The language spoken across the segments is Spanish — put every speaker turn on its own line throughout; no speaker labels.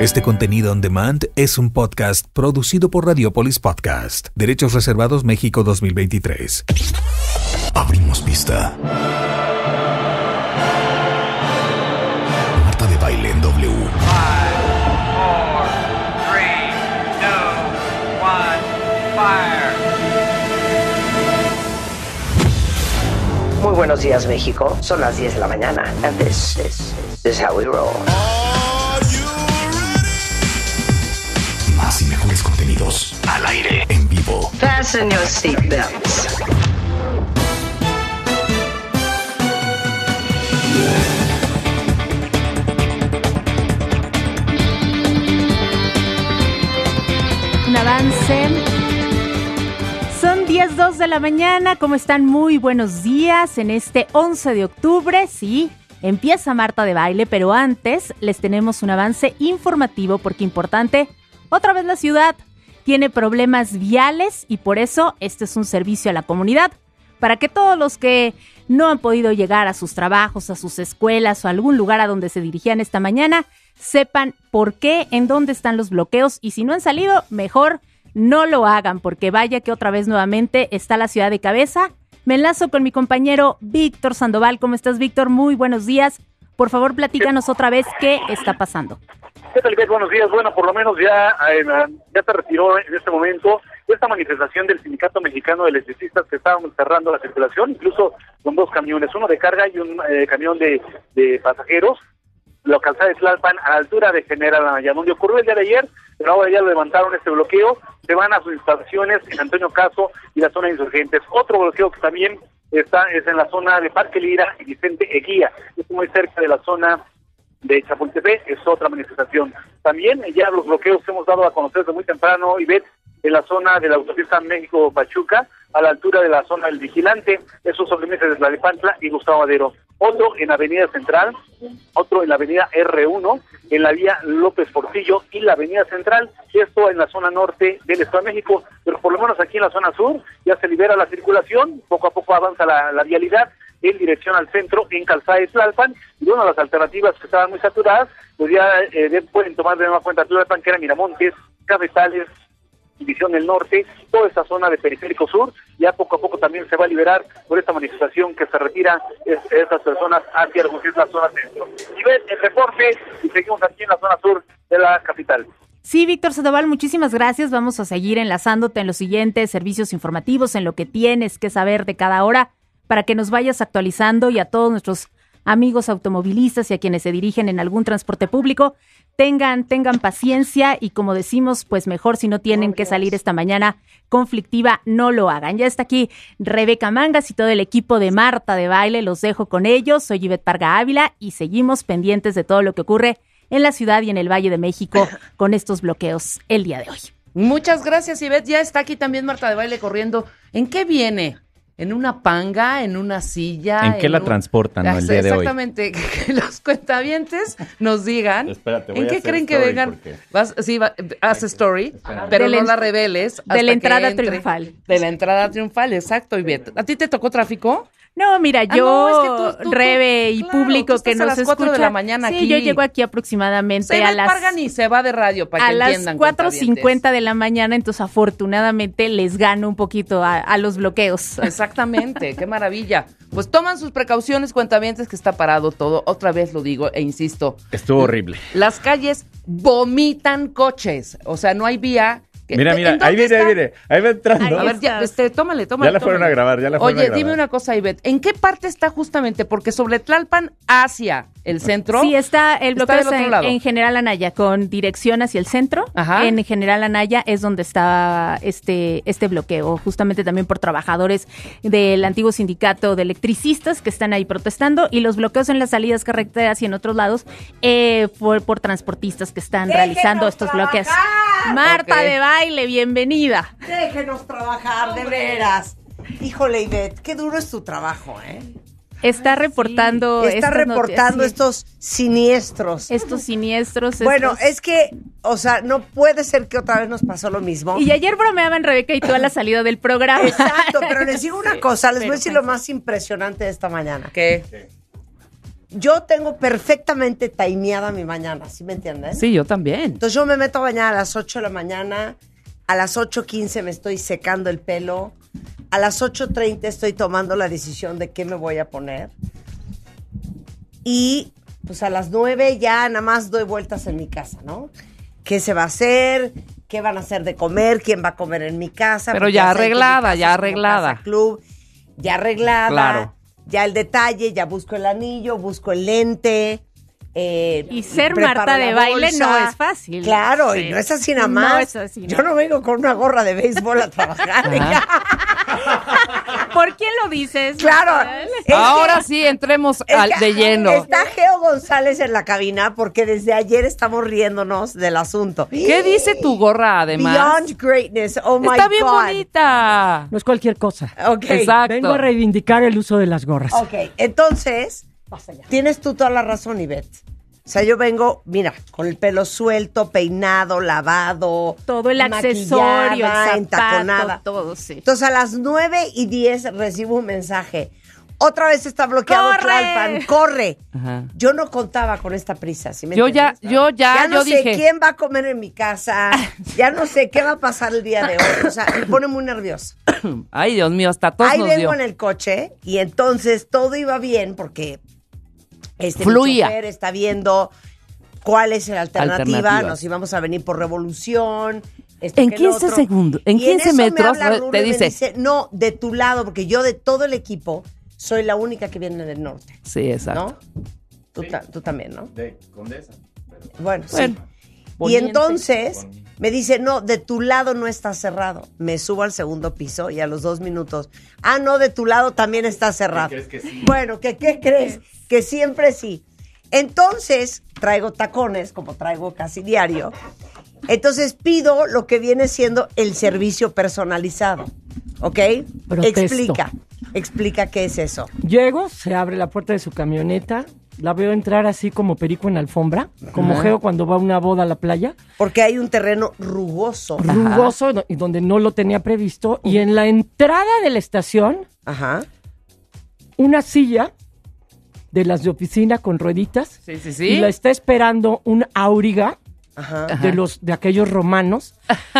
Este contenido on demand es un podcast producido por Radiopolis Podcast. Derechos Reservados México 2023. Abrimos pista.
Marta de baile en W.
Muy buenos días, México. Son las 10 de la mañana. And this is how
we roll. Bienvenidos al aire, en vivo.
Fasten your seatbelts.
Un avance. Son 10, 2 de la mañana. ¿Cómo están? Muy buenos días en este 11 de octubre. Sí, Empieza Marta de baile, pero antes les tenemos un avance informativo porque importante, otra vez la ciudad tiene problemas viales y por eso este es un servicio a la comunidad, para que todos los que no han podido llegar a sus trabajos, a sus escuelas o a algún lugar a donde se dirigían esta mañana, sepan por qué, en dónde están los bloqueos y si no han salido, mejor no lo hagan porque vaya que otra vez nuevamente está la ciudad de cabeza. Me enlazo con mi compañero Víctor Sandoval. ¿Cómo estás, Víctor? Muy buenos días. Por favor, platícanos otra vez qué está pasando.
¿Qué tal, Buenos días. Bueno, por lo menos ya, eh, ya se retiró en este momento esta manifestación del Sindicato Mexicano de Electricistas que estaban cerrando la circulación, incluso con dos camiones, uno de carga y un eh, camión de, de, pasajeros. La calzada de Tlalpan a la altura de General Anaya, donde ocurrió el día de ayer, pero ahora ya lo levantaron este bloqueo, se van a sus instalaciones en Antonio Caso y la zona de insurgentes. Otro bloqueo que también está es en la zona de Parque Lira y Vicente Eguía, es muy cerca de la zona de Chapultepec, es otra manifestación. También ya los bloqueos que hemos dado a conocer desde muy temprano, y ves en la zona de la autopista México-Pachuca, a la altura de la zona del Vigilante, esos son meses la Tlalepantla y Gustavo Madero. Otro en Avenida Central, otro en la Avenida R1, en la vía López Portillo y la Avenida Central, esto en la zona norte del Estado de México, pero por lo menos aquí en la zona sur ya se libera la circulación, poco a poco avanza la, la vialidad, en dirección al centro en Calzada de Tlalpan. Y una de las alternativas que estaban muy saturadas, pues ya eh, pueden tomar de nueva cuenta Tlalpan, que era Miramontes, Cabezales, División del Norte, toda esa zona de Periférico Sur, ya poco a poco también se va a liberar por esta manifestación que se retira esas personas hacia lo que es la zona centro. Y ven el reporte y seguimos aquí en la zona sur de la capital.
Sí, Víctor Sandoval, muchísimas gracias. Vamos a seguir enlazándote en los siguientes servicios informativos, en lo que tienes que saber de cada hora para que nos vayas actualizando y a todos nuestros amigos automovilistas y a quienes se dirigen en algún transporte público, tengan, tengan paciencia y como decimos, pues mejor si no tienen que salir esta mañana conflictiva, no lo hagan. Ya está aquí Rebeca Mangas y todo el equipo de Marta de Baile, los dejo con ellos, soy Yvette Parga Ávila y seguimos pendientes de todo lo que ocurre en la ciudad y en el Valle de México con estos bloqueos el día de hoy. Muchas gracias, Ivette. Ya está aquí también Marta de Baile corriendo. ¿En qué viene? en una panga,
en una silla. ¿En qué la transportan hoy? Exactamente, que los cuentavientes nos digan Espérate, en qué creen que vengan. sí, haz story, pero no la reveles. De la entrada triunfal. De la entrada triunfal, exacto, y bien. ¿A ti te tocó tráfico?
No, mira, ah, yo, y público que nos a las escucha. de la mañana sí, yo llego aquí aproximadamente a las. y se va
de radio para a las 4.50
de la mañana, entonces afortunadamente les gano un poquito a, los bloqueos. Exactamente, qué
maravilla. Pues toman sus precauciones, cuentavientes, que está parado todo. Otra vez lo digo e insisto.
Estuvo horrible.
Las calles vomitan coches, o sea, no hay vía Mira, mira, ahí
viene, ahí viene, ahí va entrando. A ver,
este, tómale, tómale. Ya la fueron a grabar, ya la fueron Oye, a grabar. dime una cosa, Ivette, ¿en qué parte está justamente? Porque sobre Tlalpan hacia el centro. Sí, está el bloqueo en,
General Anaya, con dirección hacia el centro. En General Anaya es donde está este, este bloqueo, justamente también por trabajadores del antiguo sindicato de electricistas que están ahí protestando y los bloqueos en las salidas carreteras y en otros lados fue eh, por, transportistas que están realizando estos bloqueos. Marta de baile, bienvenida. Déjenos trabajar, de veras. Híjole, Ivette, qué duro es
tu trabajo, ¿eh?
Está reportando. Está reportando estos siniestros.
Estos siniestros. Bueno, es que, o sea, no puede ser que otra vez nos pasó lo mismo. Y
ayer bromeaban Rebeca y tú a la salida del programa. Exacto, pero
les digo una cosa, les voy a decir lo más impresionante de esta mañana. ¿Qué? yo tengo perfectamente timeada mi mañana, ¿sí me entiendes? Sí, yo también. Entonces yo me meto a bañar a las 8 de la mañana, a las 8.15 me estoy secando el pelo, a las 8.30 estoy tomando la decisión de qué me voy a poner. Y pues a las 9 ya nada más doy vueltas en mi casa, ¿no? ¿Qué se va a hacer? ¿Qué van a hacer de comer? ¿Quién va a comer en mi casa? Pero ya arreglada, ya arreglada. Club, ya arreglada. Claro ya el detalle, ya busco el anillo, busco el lente, eh, y ser Marta de baile no es fácil. Claro, y no es así nada más. Yo no vengo con una gorra de béisbol a trabajar.
¿Por quién lo dices?
Claro. Ahora sí, entremos al, de lleno. Está Geo González en la cabina porque desde ayer estamos riéndonos del asunto. ¿Qué dice tu gorra además? Beyond
Greatness,
oh my God. Está bien
bonita. No es cualquier cosa. Ok. Exacto. Vengo a reivindicar el uso de las gorras. Ok,
entonces Tienes tú toda la razón, Ivette. O sea, yo vengo, mira, con el pelo suelto, peinado, lavado. Todo el accesorio, el todo, sí. Entonces, a las 9 y 10 recibo un mensaje. Otra vez está bloqueado ¡Corre! corre. Yo no contaba con esta prisa. me yo, ya, yo ya, ya no sé quién va a comer en mi casa. Ya no sé qué va a pasar el día de hoy. O sea, me pone muy nervioso.
Ay, Dios mío, hasta todo. Ahí vengo en
el coche y entonces todo iba bien porque este Fluía. está viendo cuál es la alternativa, nos íbamos a venir por revolución. Este, en 15 segundos, en 15 metros te dice, no, de tu lado, porque yo de todo el equipo soy la única que viene del norte.
Sí, exacto.
¿no? Tú, también, ¿no? De Condesa. Bueno, sí.
Y entonces,
me dice, no, de tu lado no está cerrado. Me subo al segundo piso y a los dos minutos, ah, no, de tu lado también está cerrado. ¿Qué crees que sí? Bueno, ¿qué, crees? Que siempre sí. Entonces, traigo tacones, como traigo casi diario. Entonces pido lo que viene siendo el servicio personalizado. ¿Ok? Explica, explica qué
es eso. Llego, se abre la puerta de su camioneta, la veo entrar así como perico en alfombra, como geo cuando va a una boda a la playa.
Porque hay un terreno rugoso. Rugoso
y donde no lo tenía previsto. Y en la entrada de la estación, Ajá. una silla de las de oficina con rueditas.
Sí, sí, sí. Y la está
esperando un auriga. de los de aquellos romanos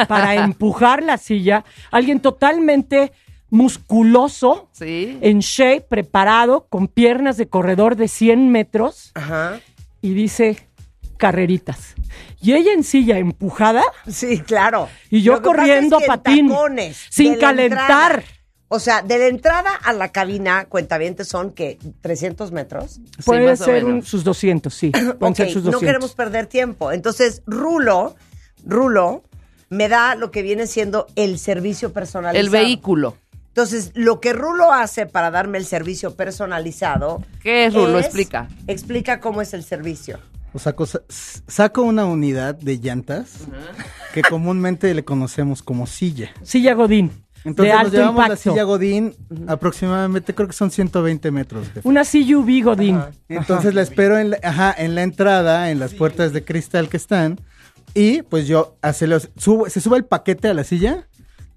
para empujar la silla, alguien totalmente musculoso, en shape, preparado, con piernas de corredor de 100 metros. Ajá. Y dice, carreritas. Y ella en silla empujada. Sí, claro. Y yo corriendo es que sin calentar. o sea,
de la entrada a la cabina, cuentavientes son que 300 metros. Puede ser sus
200, sí. sus 200.
No queremos perder tiempo. Entonces, Rulo, Rulo, me da lo que viene siendo el servicio personal, El vehículo. Entonces, lo que Rulo hace para darme el servicio personalizado. ¿Qué es Rulo? explica. Explica cómo es el servicio.
O saco, saco una unidad de llantas que comúnmente le conocemos como silla. Silla Godín. Entonces nos llevamos la silla Godín, aproximadamente creo que
son 120 metros.
una silla UV Godín. Entonces la espero en la, ajá, en la entrada, en las puertas de cristal que están. Y pues yo subo, se sube el paquete a la silla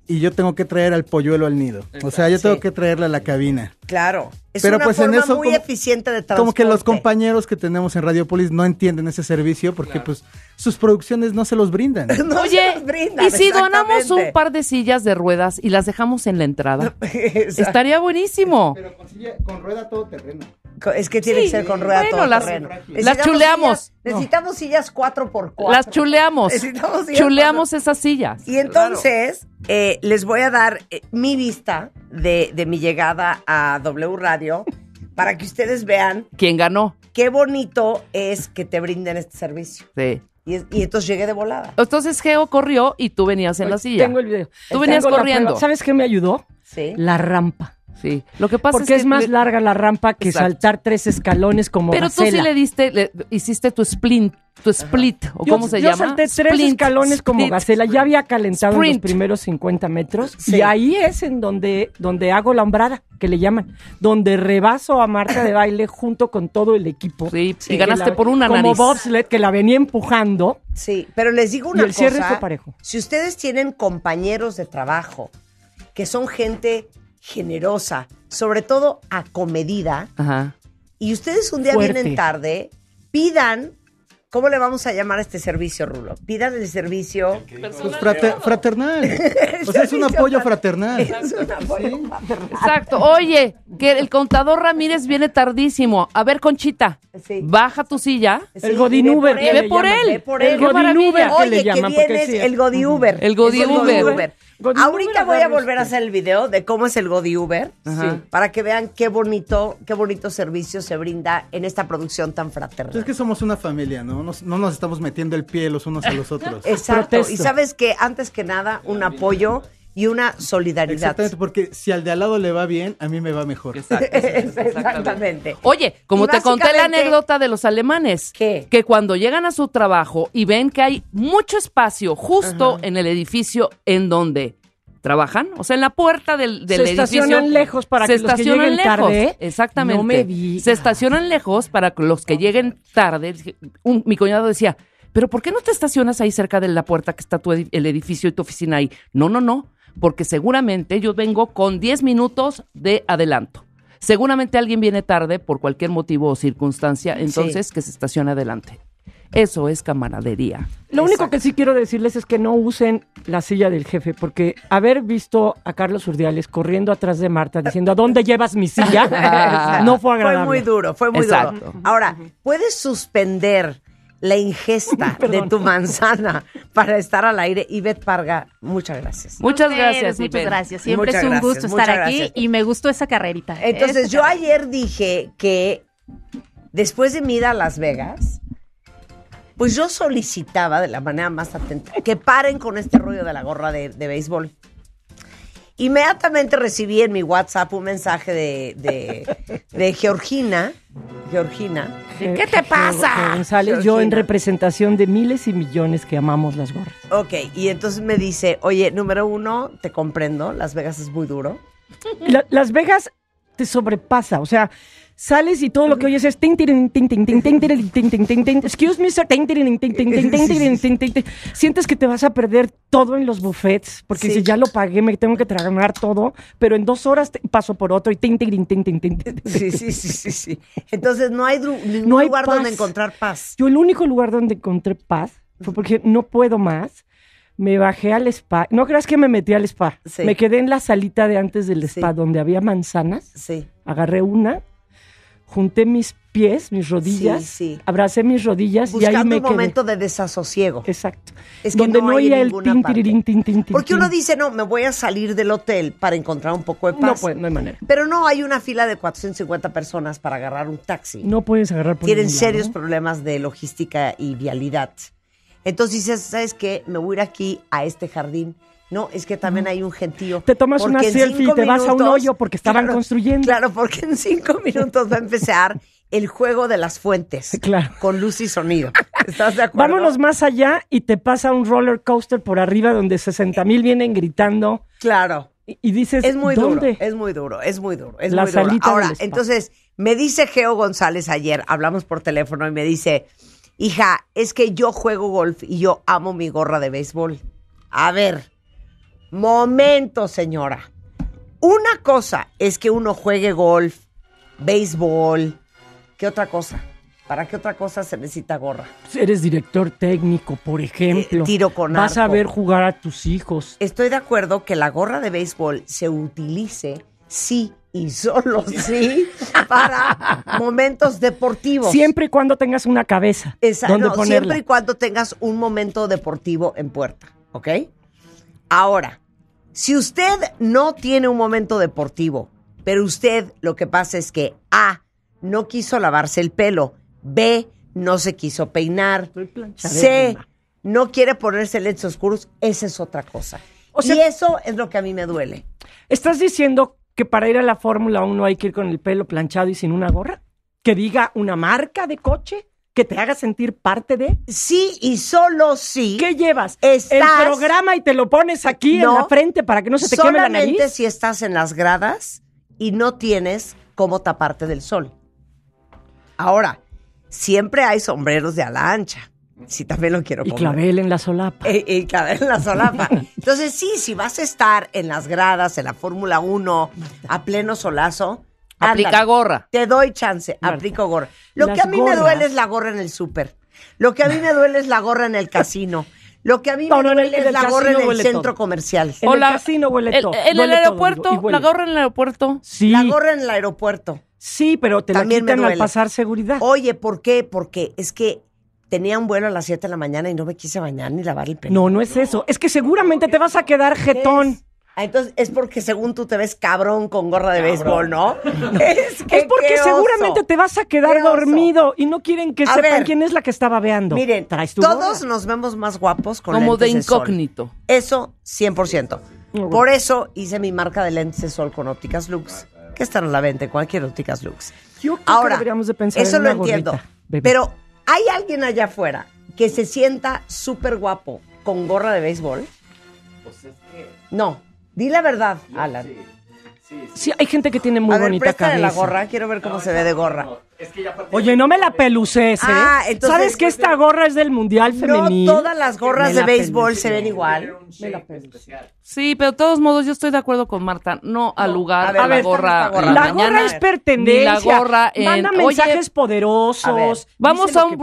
y yo tengo que traer al polluelo al nido. O sea, yo tengo que traerle a la cabina.
Claro. Es una pues, forma muy eficiente de transporte. Como que los
compañeros que tenemos en Radiopolis no entienden ese servicio porque pues sus producciones no se los brindan.
Oye, y si donamos
un par de sillas de ruedas y las dejamos en la entrada,
estaría
buenísimo. Pero
con, con rueda todo terreno. Es que tiene que ser con rueda las, chuleamos.
necesitamos
sillas 4x4. Las chuleamos. chuleamos esas sillas. Y entonces eh, les voy a dar eh, mi vista de, mi llegada a W Radio para que ustedes vean. ¿Quién ganó? Qué bonito es que te brinden este servicio. Sí. Y, entonces llegué de volada.
Entonces Geo corrió y tú venías en la silla. Tengo el video. Tú venías corriendo.
¿Sabes qué me ayudó? Sí. La rampa. Sí. Lo que
pasa Porque
es, que es más
larga la rampa que saltar tres escalones como Pero tú sí le
diste, hiciste tu
split, tu split, o cómo se llama. Yo salté tres escalones como Gacela, ya había calentado en los primeros 50 metros, y ahí es en donde, donde hago la hombrada, que le llaman, donde rebaso a Marta de baile junto con todo el equipo. Sí, y ganaste por una nariz. Como bobsled, que la venía empujando. Sí, pero les digo una y el cosa. cierre fue parejo.
Si ustedes tienen compañeros de trabajo que son gente generosa, sobre todo acomedida. Y ustedes un día vienen tarde, pidan ¿Cómo le vamos a llamar a este servicio, Rulo? Pidan el servicio. Pues pues
fraternal. o sea, es un apoyo
fraternal.
Exacto.
Oye, que el contador Ramírez viene tardísimo. A ver, Conchita, baja tu silla. el Godin Uber. Ve por él. El Godin Uber. Oye, que vienes el
Godin Uber. El Godin Uber. Ahorita voy a volver a pues. hacer el video de cómo es el Godi Uber para que vean qué bonito, qué bonito servicio se brinda en esta producción tan fraternal.
Es que somos una familia, ¿no? Nos, no nos estamos metiendo el pie los unos a los otros. Exacto. Y sabes
que antes que nada, un apoyo
y una solidaridad. Exactamente, porque si al de al lado le va bien, a mí me va mejor.
exactamente. Oye, como te conté la anécdota de los alemanes, que cuando llegan a su trabajo y ven que hay mucho espacio justo en el edificio en donde trabajan, o sea, en la puerta del, del edificio. Se estacionan lejos para que los que lleguen tarde. Exactamente. Se estacionan lejos para los que lleguen tarde. Un, mi cuñado decía, pero ¿por qué no te estacionas ahí cerca de la puerta que está tu el edificio y tu oficina ahí? No, no, no porque seguramente yo vengo con 10 minutos de adelanto. Seguramente alguien viene tarde por cualquier motivo o circunstancia, entonces que se estacione adelante.
Eso es camaradería. Lo único que sí quiero decirles es que no usen la silla del jefe, porque haber visto a Carlos Urdiales corriendo atrás de Marta diciendo ¿a dónde llevas mi silla? no fue agradable. Fue muy duro,
fue muy duro. Ahora, puedes suspender la ingesta de tu manzana para estar al aire. Y Beth Parga, muchas
gracias. Muchas gracias, Muchas gracias. Siempre es un gusto estar aquí y me gustó esa carrerita. ¿eh? Entonces, yo
ayer dije que después de mi ida a Las Vegas, pues yo solicitaba de la manera más atenta que paren con este ruido de la gorra de, de béisbol. Inmediatamente recibí en mi WhatsApp un mensaje de, de, Georgina. Georgina. ¿Qué te pasa? González, yo en
representación de miles y millones que amamos las gorras.
Ok, y entonces me dice, oye,
número uno, te comprendo, Las Vegas es muy duro. las Vegas te sobrepasa, o sea, sales y todo lo que oyes es excuse me sir sientes que te vas a perder todo en los buffets porque si ya lo pagué me tengo que tragar todo pero en dos horas paso por otro y sí sí sí entonces no hay lugar donde encontrar paz yo el único lugar donde encontré paz fue porque no puedo más me bajé al spa. No creas que me metí al spa. Me quedé en la salita de antes del spa donde había manzanas. Sí. Agarré una junté mis pies, mis rodillas, abracé mis rodillas y ahí me un momento
de desasosiego. Exacto.
Es que Donde no, hay el tin, tin, tin, tin, Porque
uno dice, no, me voy a salir del hotel para encontrar un poco de paz. No, pues, no hay manera. Pero no hay una fila de 450 personas para agarrar un taxi. No puedes agarrar por Tienen serios problemas de logística y vialidad. Entonces dices, ¿sabes qué? Me voy a ir aquí a este jardín no, es que también hay un gentío. Te tomas una selfie y te vas a un hoyo
porque estaban construyendo. Claro, porque
en cinco minutos va a empezar el juego de las fuentes. Claro. Con luz y sonido.
¿Estás de acuerdo? Vámonos más allá y te pasa un roller coaster por arriba donde 60 mil vienen gritando. Claro. Y, dices, es muy duro, es muy duro, es muy duro, es La muy duro. Ahora, entonces,
me dice Geo González ayer, hablamos por teléfono y me dice, hija, es que yo juego golf y yo amo mi gorra de béisbol. A ver, Momento, señora. Una cosa es que uno juegue golf, béisbol. ¿Qué otra cosa? ¿Para qué otra cosa se necesita gorra?
Eres director técnico, por ejemplo. Eh, tiro con Vas a ver jugar a tus hijos. Estoy
de acuerdo que la gorra de béisbol se utilice sí y solo sí para momentos deportivos. Siempre y cuando tengas una cabeza. Exacto. siempre y cuando tengas un momento deportivo en puerta, ¿ok? Ahora, si usted no tiene un momento deportivo, pero usted lo que pasa es que A, no quiso lavarse el pelo, B, no se quiso peinar, C, no quiere ponerse lentes oscuros, esa es otra cosa.
y eso es lo que a mí me duele. ¿Estás diciendo que para ir a la Fórmula 1 hay que ir con el pelo planchado y sin una gorra? ¿Que diga una marca de coche? que te haga sentir parte de? Sí y solo sí. ¿Qué llevas? El programa y te lo pones aquí en la frente para que no se te queme la nariz. Solamente
si estás en las gradas y no tienes cómo taparte del sol. Ahora, siempre hay sombreros de ancha,
Si también lo quiero poner. Y clavel en la solapa.
Y, eh, y eh, clavel en la solapa. Entonces, sí, si vas a estar en las gradas, en la Fórmula 1, a pleno solazo, Aplica gorra. Te doy chance, aplico gorra. Lo que a mí me duele es la gorra en el súper. Lo que a mí me duele es la gorra en el casino. Lo que a mí me duele es la gorra en el centro comercial. el casino huele En el, aeropuerto, la gorra en el aeropuerto. Sí. La gorra en el aeropuerto. Sí, pero te También la quitan al pasar seguridad. Oye, ¿por qué? Porque es que tenía un vuelo a las 7 de la mañana y no me quise bañar ni lavar el pelo. No, no es eso. Es que seguramente te vas a
quedar jetón. Ah, entonces es porque según tú te ves cabrón con gorra de béisbol, ¿no? es, porque seguramente te vas a quedar dormido y no quieren que sepan quién es la que estaba veando. Miren, ¿Traes todos nos vemos más
guapos con Como de incógnito. Eso 100%. Por eso hice mi marca de lentes de sol con ópticas Lux, que están a la venta en cualquier ópticas Lux. Ahora, eso lo entiendo. pero hay alguien allá afuera que se sienta súper guapo con gorra de béisbol.
Pues es
que...
No, Di la verdad, Alan. Sí, hay gente que tiene muy
bonita cara la gorra,
quiero ver cómo se ve de gorra. Oye, no me la peluces, ¿eh? Ah, ¿Sabes que esta gorra es del Mundial
Femenil? No todas las gorras de béisbol se ven igual. Me la
Sí, pero de todos modos yo estoy de acuerdo con Marta. No al lugar de la, gorra, la gorra. es pertenencia. Manda mensajes
poderosos. vamos a un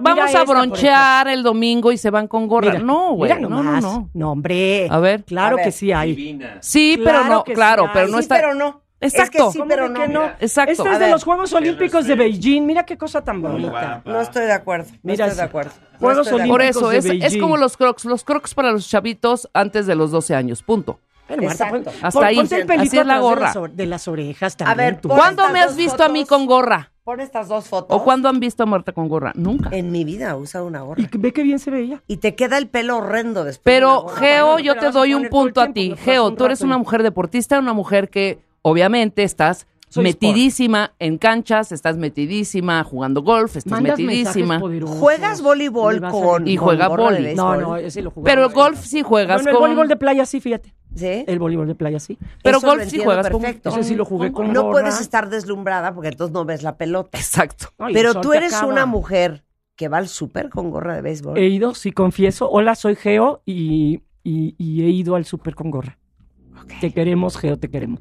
Vamos a bronchear el domingo y se van con gorra. no, güey. No, no, no.
No, hombre. A ver. Claro que sí hay. Sí, pero no. Claro, pero no está. pero no. Exacto. Es que
no? Exacto. Este es de los Juegos Olímpicos
de Beijing. Mira qué cosa tan bonita. No estoy de acuerdo. No estoy
de acuerdo.
Juegos Olímpicos de Por eso, es, como
los crocs. Los crocs para los chavitos antes de los 12 años. Punto. Pero Marta, hasta ahí. Ponte el pelito la gorra. De las orejas también. A ver, ¿cuándo me has visto a mí con gorra? Pon estas dos fotos. ¿O
cuándo han visto a Marta con gorra? Nunca. En mi vida he usado una gorra. Y ve qué bien se veía. Y te queda el pelo horrendo después.
Pero, Geo, yo te doy un punto a ti. Geo, tú eres una mujer deportista, una mujer que obviamente estás metidísima en canchas, estás metidísima jugando golf, estás metidísima.
Juegas voleibol con y juega voleibol. No, no, ese lo Pero
golf sí juegas con el voleibol de playa sí, fíjate. ¿Sí? El voleibol de playa sí. Pero golf sí juegas Con, lo jugué No puedes estar
deslumbrada porque entonces no ves la pelota. Exacto. Pero tú eres una mujer que va al súper con gorra de béisbol.
He ido, sí confieso. Hola, soy Geo y, he ido al súper con gorra. Te queremos, Geo, te queremos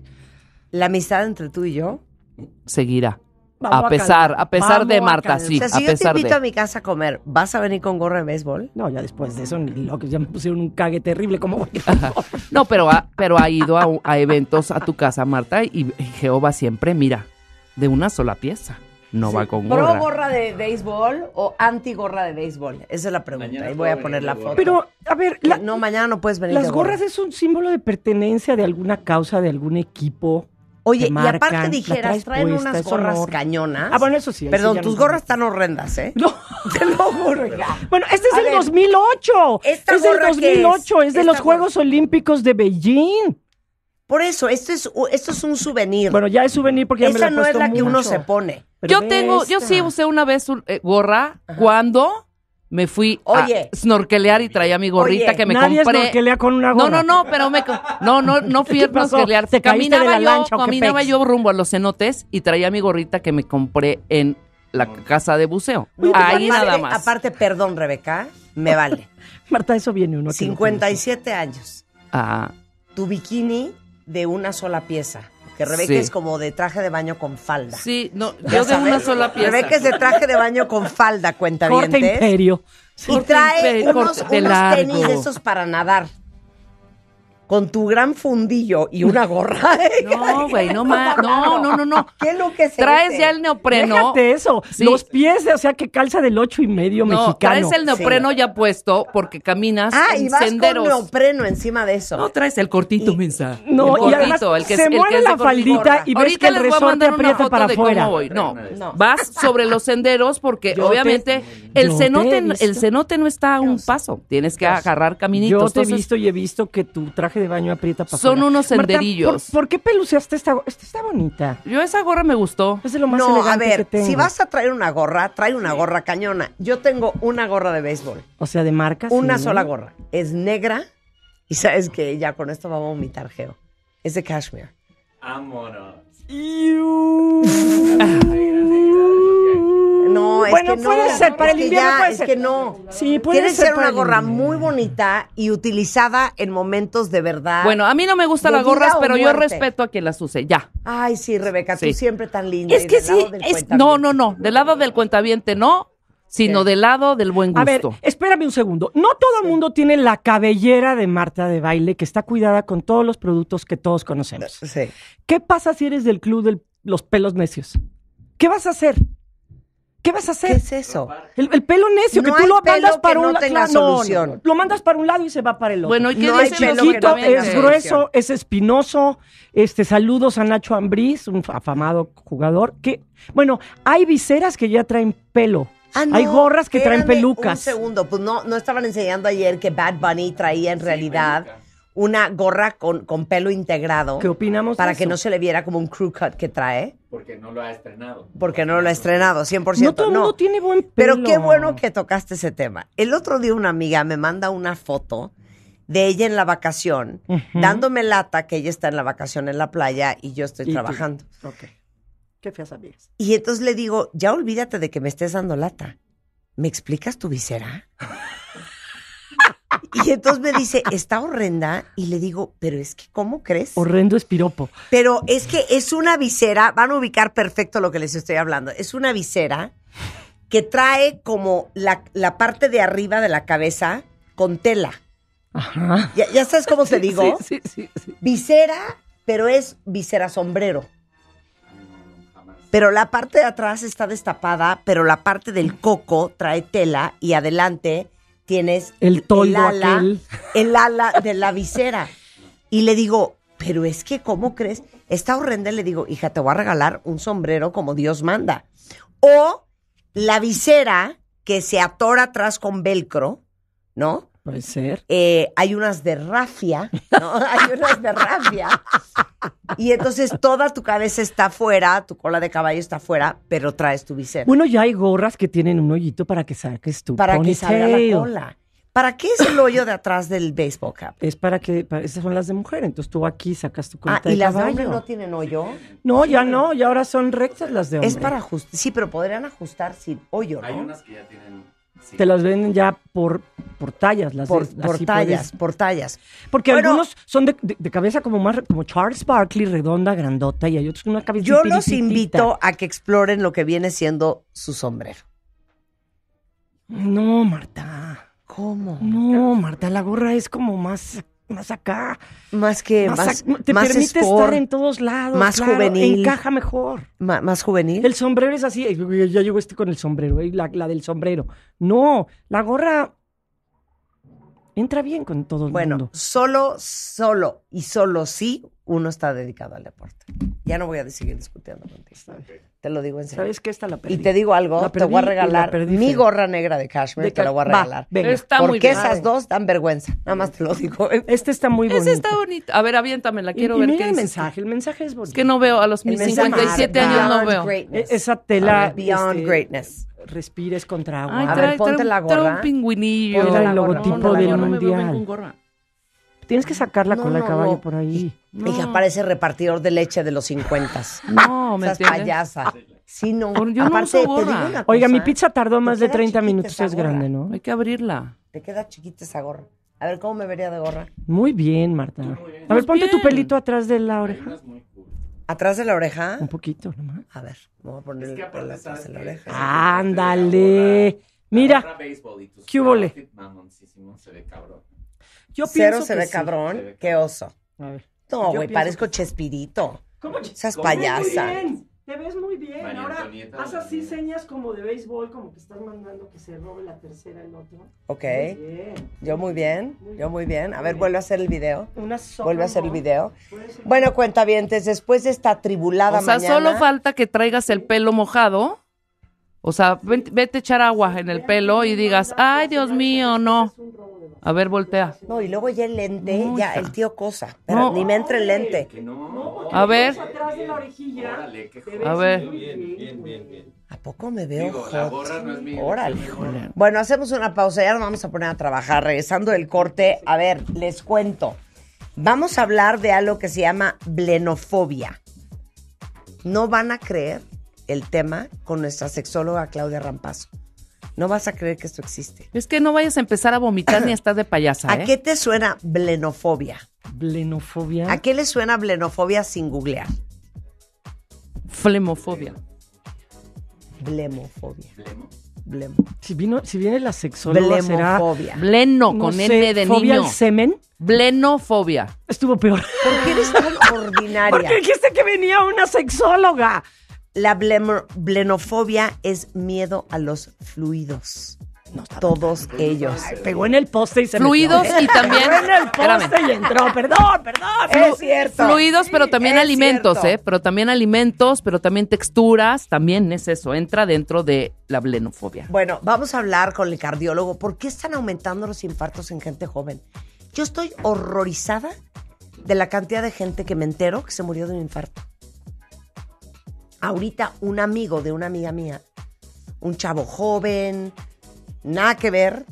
la amistad entre tú y yo seguirá. a pesar, a, pesar de Marta, sí. si te invito a mi casa a comer,
¿vas a venir con gorra de béisbol? No, ya después de eso, lo que ya me pusieron un cague terrible, como
No, pero ha, pero ha ido a, eventos a tu casa, Marta, y Jehová siempre mira, de una sola pieza. No va con gorra. ¿Pro gorra
de béisbol o anti gorra de béisbol? Esa es la pregunta. y voy a poner la foto. Pero, a ver. no, mañana no puedes venir. Las gorras es
un símbolo de pertenencia de alguna causa, de algún equipo. Oye, y aparte dijeras, traen unas gorras cañonas. Ah, bueno, eso sí. Perdón, tus gorras están horrendas, ¿eh? No,
te lo Bueno,
este es el 2008. Esta es el 2008, es? de los Juegos Olímpicos de Beijing. Por eso, esto es, esto es un souvenir. Bueno, ya es souvenir porque ya Esa me la no es la que uno se pone. yo tengo, yo sí
usé una vez eh, gorra ¿Cuándo? me fui a snorkelear y traía mi gorrita que me nadie compré. Snorkelea con una gorra. No, no, no, pero me no, no, no fui a snorkelear. ¿Te caminaba de la yo, lancha, caminaba yo rumbo a los cenotes y traía mi gorrita que me compré en la casa de buceo. Ahí nada más.
Aparte, perdón, Rebeca, me vale. Marta, eso viene uno. 57 años. Ah. Tu bikini de una sola pieza que Rebeca es como de traje de baño con falda. Sí, no, yo de una sola pieza. Rebeca es de traje de baño con falda, cuenta bien. Corte imperio. Y trae unos, unos tenis de esos para nadar
con tu gran fundillo y una gorra. no, güey, no más. No, no, no, no. ¿Qué es lo que se
Traes ya el neopreno. Fíjate eso. Los
pies, o sea, que calza del ocho y medio
no, mexicano. Traes el neopreno
ya puesto porque caminas ah, y vas Con neopreno
encima de eso. No,
traes el cortito, mensa. No, el cortito, y además el que se mueve el que la faldita y ves que el resorte aprieta para afuera. No, no, vas sobre los senderos porque obviamente el cenote el cenote no está a un paso. Tienes que
agarrar caminitos. Yo te he visto y he visto que tu traje de baño aprieta Son unos senderillos. ¿por, qué peluceaste esta Esta está bonita.
Yo esa gorra me gustó. Es de lo más no, a ver, si vas a traer una gorra, trae una gorra cañona. Yo tengo una gorra de béisbol.
O sea, de marca. Una sola gorra.
Es negra y sabes que ya con esto Vamos a vomitar, Geo. Es de cashmere bueno, puede ser, para el invierno ya, puede que no. Sí, puede Tiene ser, ser una gorra muy bonita y utilizada en momentos de verdad. Bueno, a mí no me gustan las gorras, pero yo respeto
a quien las use, ya.
Ay, sí, Rebeca, tú siempre tan linda. Es que sí, es,
no, no, no, del lado del cuentaviente no, sino del lado del buen gusto. A ver, espérame un segundo. No todo el mundo tiene la cabellera de Marta de baile que está cuidada con todos los productos que todos conocemos. ¿Qué pasa si eres del club de los pelos necios? ¿Qué vas a hacer?
¿Qué vas a hacer? ¿Qué es eso?
El, pelo necio, que tú lo mandas para un no lado. no, lo mandas para un lado y se va para el otro. Bueno, ¿y qué es chiquito, que es grueso, es espinoso. Este, saludos a Nacho Ambriz, un afamado jugador. Que, bueno, hay viseras que ya traen pelo. Ah, hay gorras que traen pelucas. Un
segundo, pues no, no estaban enseñando ayer que Bad Bunny traía en realidad una gorra con, con pelo integrado. ¿Qué opinamos? Para que no se le viera como un crew cut que trae.
Porque no lo ha estrenado.
Porque no lo ha estrenado, 100%. No todo tiene buen pelo. Pero qué bueno que tocaste ese tema. El otro día una amiga me manda una foto de ella en la vacación, dándome lata que ella está en la vacación en la playa y yo estoy trabajando.
Ok. Qué feas amigas.
Y entonces le digo, ya olvídate de que me estés dando lata. ¿Me explicas tu visera? Y entonces me dice, está horrenda. Y le digo, pero es que, ¿cómo
crees? Horrendo es
Pero es que es una visera, van a ubicar perfecto lo que les estoy hablando. Es una visera que trae como la, parte de arriba de la cabeza con tela. Ajá. ¿Ya, ya sabes cómo se digo? sí, sí, Visera, pero es visera sombrero. Pero la parte de atrás está destapada, pero la parte del coco trae tela y adelante tienes el, el ala, el ala de la visera. Y le digo, pero es que, ¿cómo crees? Está horrenda. Le digo, hija, te voy a regalar un sombrero como Dios manda. O la visera que se atora atrás con velcro, ¿no? Puede ser. Eh, hay unas de rafia, ¿no? hay unas de rafia. Y entonces toda tu cabeza está fuera, tu cola de caballo está fuera, pero traes tu visera. Bueno,
ya hay gorras que tienen un hoyito para que saques tu Para que salga la cola. ¿Para qué es el hoyo de atrás del baseball cap? Es para que, esas son las de mujer, entonces tú aquí sacas tu ah, de ah, ¿y las de hombre no tienen hoyo? No, ya no, ya ahora son rectas las de hombre. Es para ajustar, sí, pero podrían ajustar sin hoyo, ¿no? Hay unas que ya tienen te las venden ya por, por tallas. Las por, por tallas, por tallas. Porque algunos son de, cabeza como más como Charles Barkley, redonda, grandota, y hay otros con una cabeza. Yo los invito
a que exploren lo que viene siendo su sombrero.
No, Marta. ¿Cómo? No, Marta, la gorra es como más más acá. Más que más, te permite estar en todos lados. Más juvenil. Encaja mejor. más juvenil. El sombrero es así. Ya llevo este con el sombrero, la, del sombrero. No, la gorra entra bien con todo bueno, solo, solo
y solo si uno está dedicado al deporte. Ya no voy a seguir discutiendo contigo. Te lo digo en serio. ¿Sabes qué? Esta la perdí. Y te digo algo, te voy a regalar mi gorra negra de cashmere, que te la voy a regalar. Porque esas dos dan vergüenza, nada más te lo este digo. ¿eh? Este está muy bonito. Este está
bonito. A ver, aviéntame, la quiero ver. qué mensaje,
este. el mensaje es bonito. que no veo, a los
57 años
no veo. E-, esa
tela... Beyond este, greatness. Respires contra agua. Ay, trae, ponte la gorra. Trae un pingüinillo. Ponte el logotipo del mundial. Tienes que sacarla con la caballo por ahí.
Hija, aparece repartidor de leche de los 50. No, me Estás payasa. Ah. Sí, no. Yo Aparte, Oiga, mi pizza tardó más de 30 minutos. Es grande, ¿no? Hay
que abrirla.
Te queda chiquita esa gorra. A ver, ¿cómo me vería de gorra?
Muy bien, Marta. A ver, pues ponte tu pelito atrás de la oreja. ¿Atrás de la oreja? Un poquito, nomás. A ver, vamos a poner es que aparte atrás de la oreja. Este, este, ¡Ándale! Mira. ¿Qué hubo? Se ve cabrón. Yo Cero se ve cabrón, qué
oso. No, güey, parezco Chespirito. ¿Cómo chespirito?
Te ves muy bien. Ahora haz así señas como de béisbol, como que estás mandando que se robe la tercera el otro. Ok.
Yo muy bien, yo muy bien. A ver, vuelve a hacer el video. Una sola. Vuelve a hacer el video. Bueno, cuenta bien. después de esta tribulada O sea, solo
falta que traigas el pelo mojado o sea, vete, a echar agua en el pelo y digas, ay, Dios mío, no. A ver, voltea.
No, y luego ya el lente, ya el tío cosa. Pero ni me entre el lente. a ver. a ver.
¿A poco me veo
Órale. Bueno, hacemos una pausa. Ya nos vamos a poner a trabajar. Regresando del corte, a ver, les cuento. Vamos a hablar de algo que se llama blenofobia. No van a creer el tema con nuestra sexóloga Claudia Rampazo. No vas a creer que esto existe. Es que no vayas a empezar a vomitar ni a estar de payasa. ¿A ¿eh? qué te suena blenofobia? ¿Blenofobia? ¿A qué le suena blenofobia sin googlear? Flemofobia.
Blemofobia. Si, vino, si viene la sexóloga Blemofobia. Será, Bleno, con de
semen? Blenofobia.
Estuvo peor. ¿Por qué eres
tan ordinaria? Porque dijiste que venía una sexóloga.
La blenofobia es miedo a los fluidos. No todos ellos. pegó en el poste y se Fluidos también. Pegó en el poste y entró.
Perdón, perdón. es cierto.
Fluidos, pero también alimentos, ¿eh?
Pero también alimentos, pero también texturas. También es eso. Entra dentro de la blenofobia.
Bueno, vamos a hablar con el cardiólogo. ¿Por qué están aumentando los infartos en gente joven? Yo estoy horrorizada de la cantidad de gente que me entero que se murió de un infarto ahorita un amigo de una amiga mía, un chavo joven, nada que ver,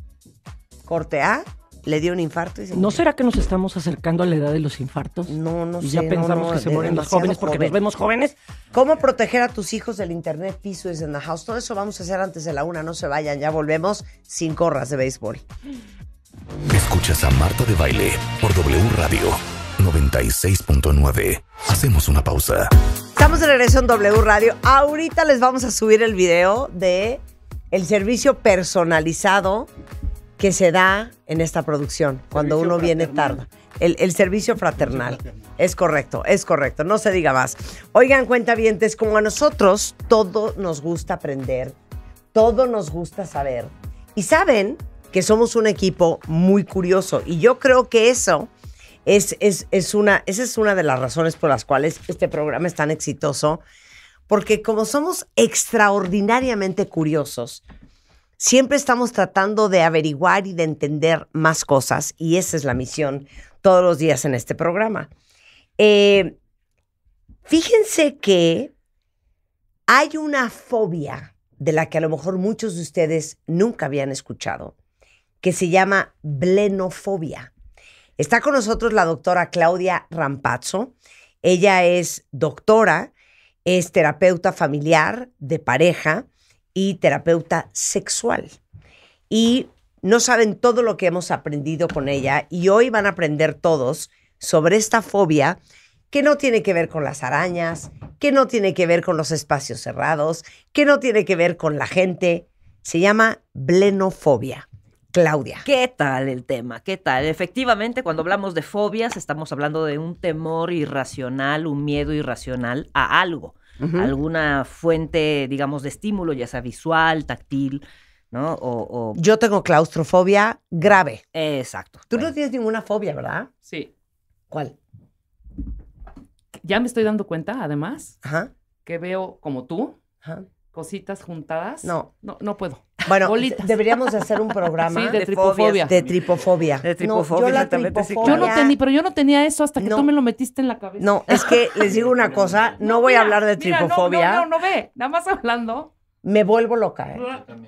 cortea, le dio un infarto. ¿No será
que nos estamos acercando a la edad de los infartos? No, no sé. ya pensamos que se mueren los jóvenes porque nos vemos
jóvenes. ¿Cómo proteger a tus hijos del internet? Piso es in the house. Todo eso vamos a hacer antes de la una. No se vayan, ya volvemos sin corras de béisbol.
Escuchas a Marta de Baile por W Radio 96.9. Hacemos una pausa.
Estamos de regreso en W Radio. Ahorita les vamos a subir el video de el servicio personalizado que se da en esta producción cuando uno viene tarde. El, el, servicio fraternal. Es correcto, es correcto. No se diga más. Oigan, cuenta bien es como a nosotros todo nos gusta aprender, todo nos gusta saber. Y saben que somos un equipo muy curioso. Y yo creo que eso es, una, esa es una de las razones por las cuales este programa es tan exitoso, porque como somos extraordinariamente curiosos, siempre estamos tratando de averiguar y de entender más cosas, y esa es la misión todos los días en este programa. Eh, fíjense que hay una fobia de la que a lo mejor muchos de ustedes nunca habían escuchado, que se llama blenofobia. Está con nosotros la doctora Claudia Rampazzo. Ella es doctora, es terapeuta familiar de pareja y terapeuta sexual. Y no saben todo lo que hemos aprendido con ella y hoy van a aprender todos sobre esta fobia que no tiene que ver con las arañas, que no tiene que ver con los espacios cerrados, que no tiene que ver con la gente. Se llama blenofobia. Claudia.
¿Qué tal el tema? ¿Qué tal? Efectivamente, cuando hablamos de fobias, estamos hablando de un temor irracional, un miedo irracional a algo, alguna fuente, digamos, de estímulo, ya sea visual, táctil, ¿no? Yo
tengo claustrofobia grave.
Exacto. Tú no tienes ninguna fobia, ¿verdad? Sí.
¿Cuál? Ya me estoy dando cuenta, además, que veo como tú,
cositas juntadas. No. No, no puedo.
Bueno, deberíamos hacer un programa de, tripofobia. De tripofobia. De tripofobia, yo Yo no
tenía, pero yo no tenía eso hasta que tú me lo metiste en la cabeza.
No, es que les digo una cosa, no voy a hablar de tripofobia. No, no,
no, ve, nada más hablando.
Me vuelvo loca, eh.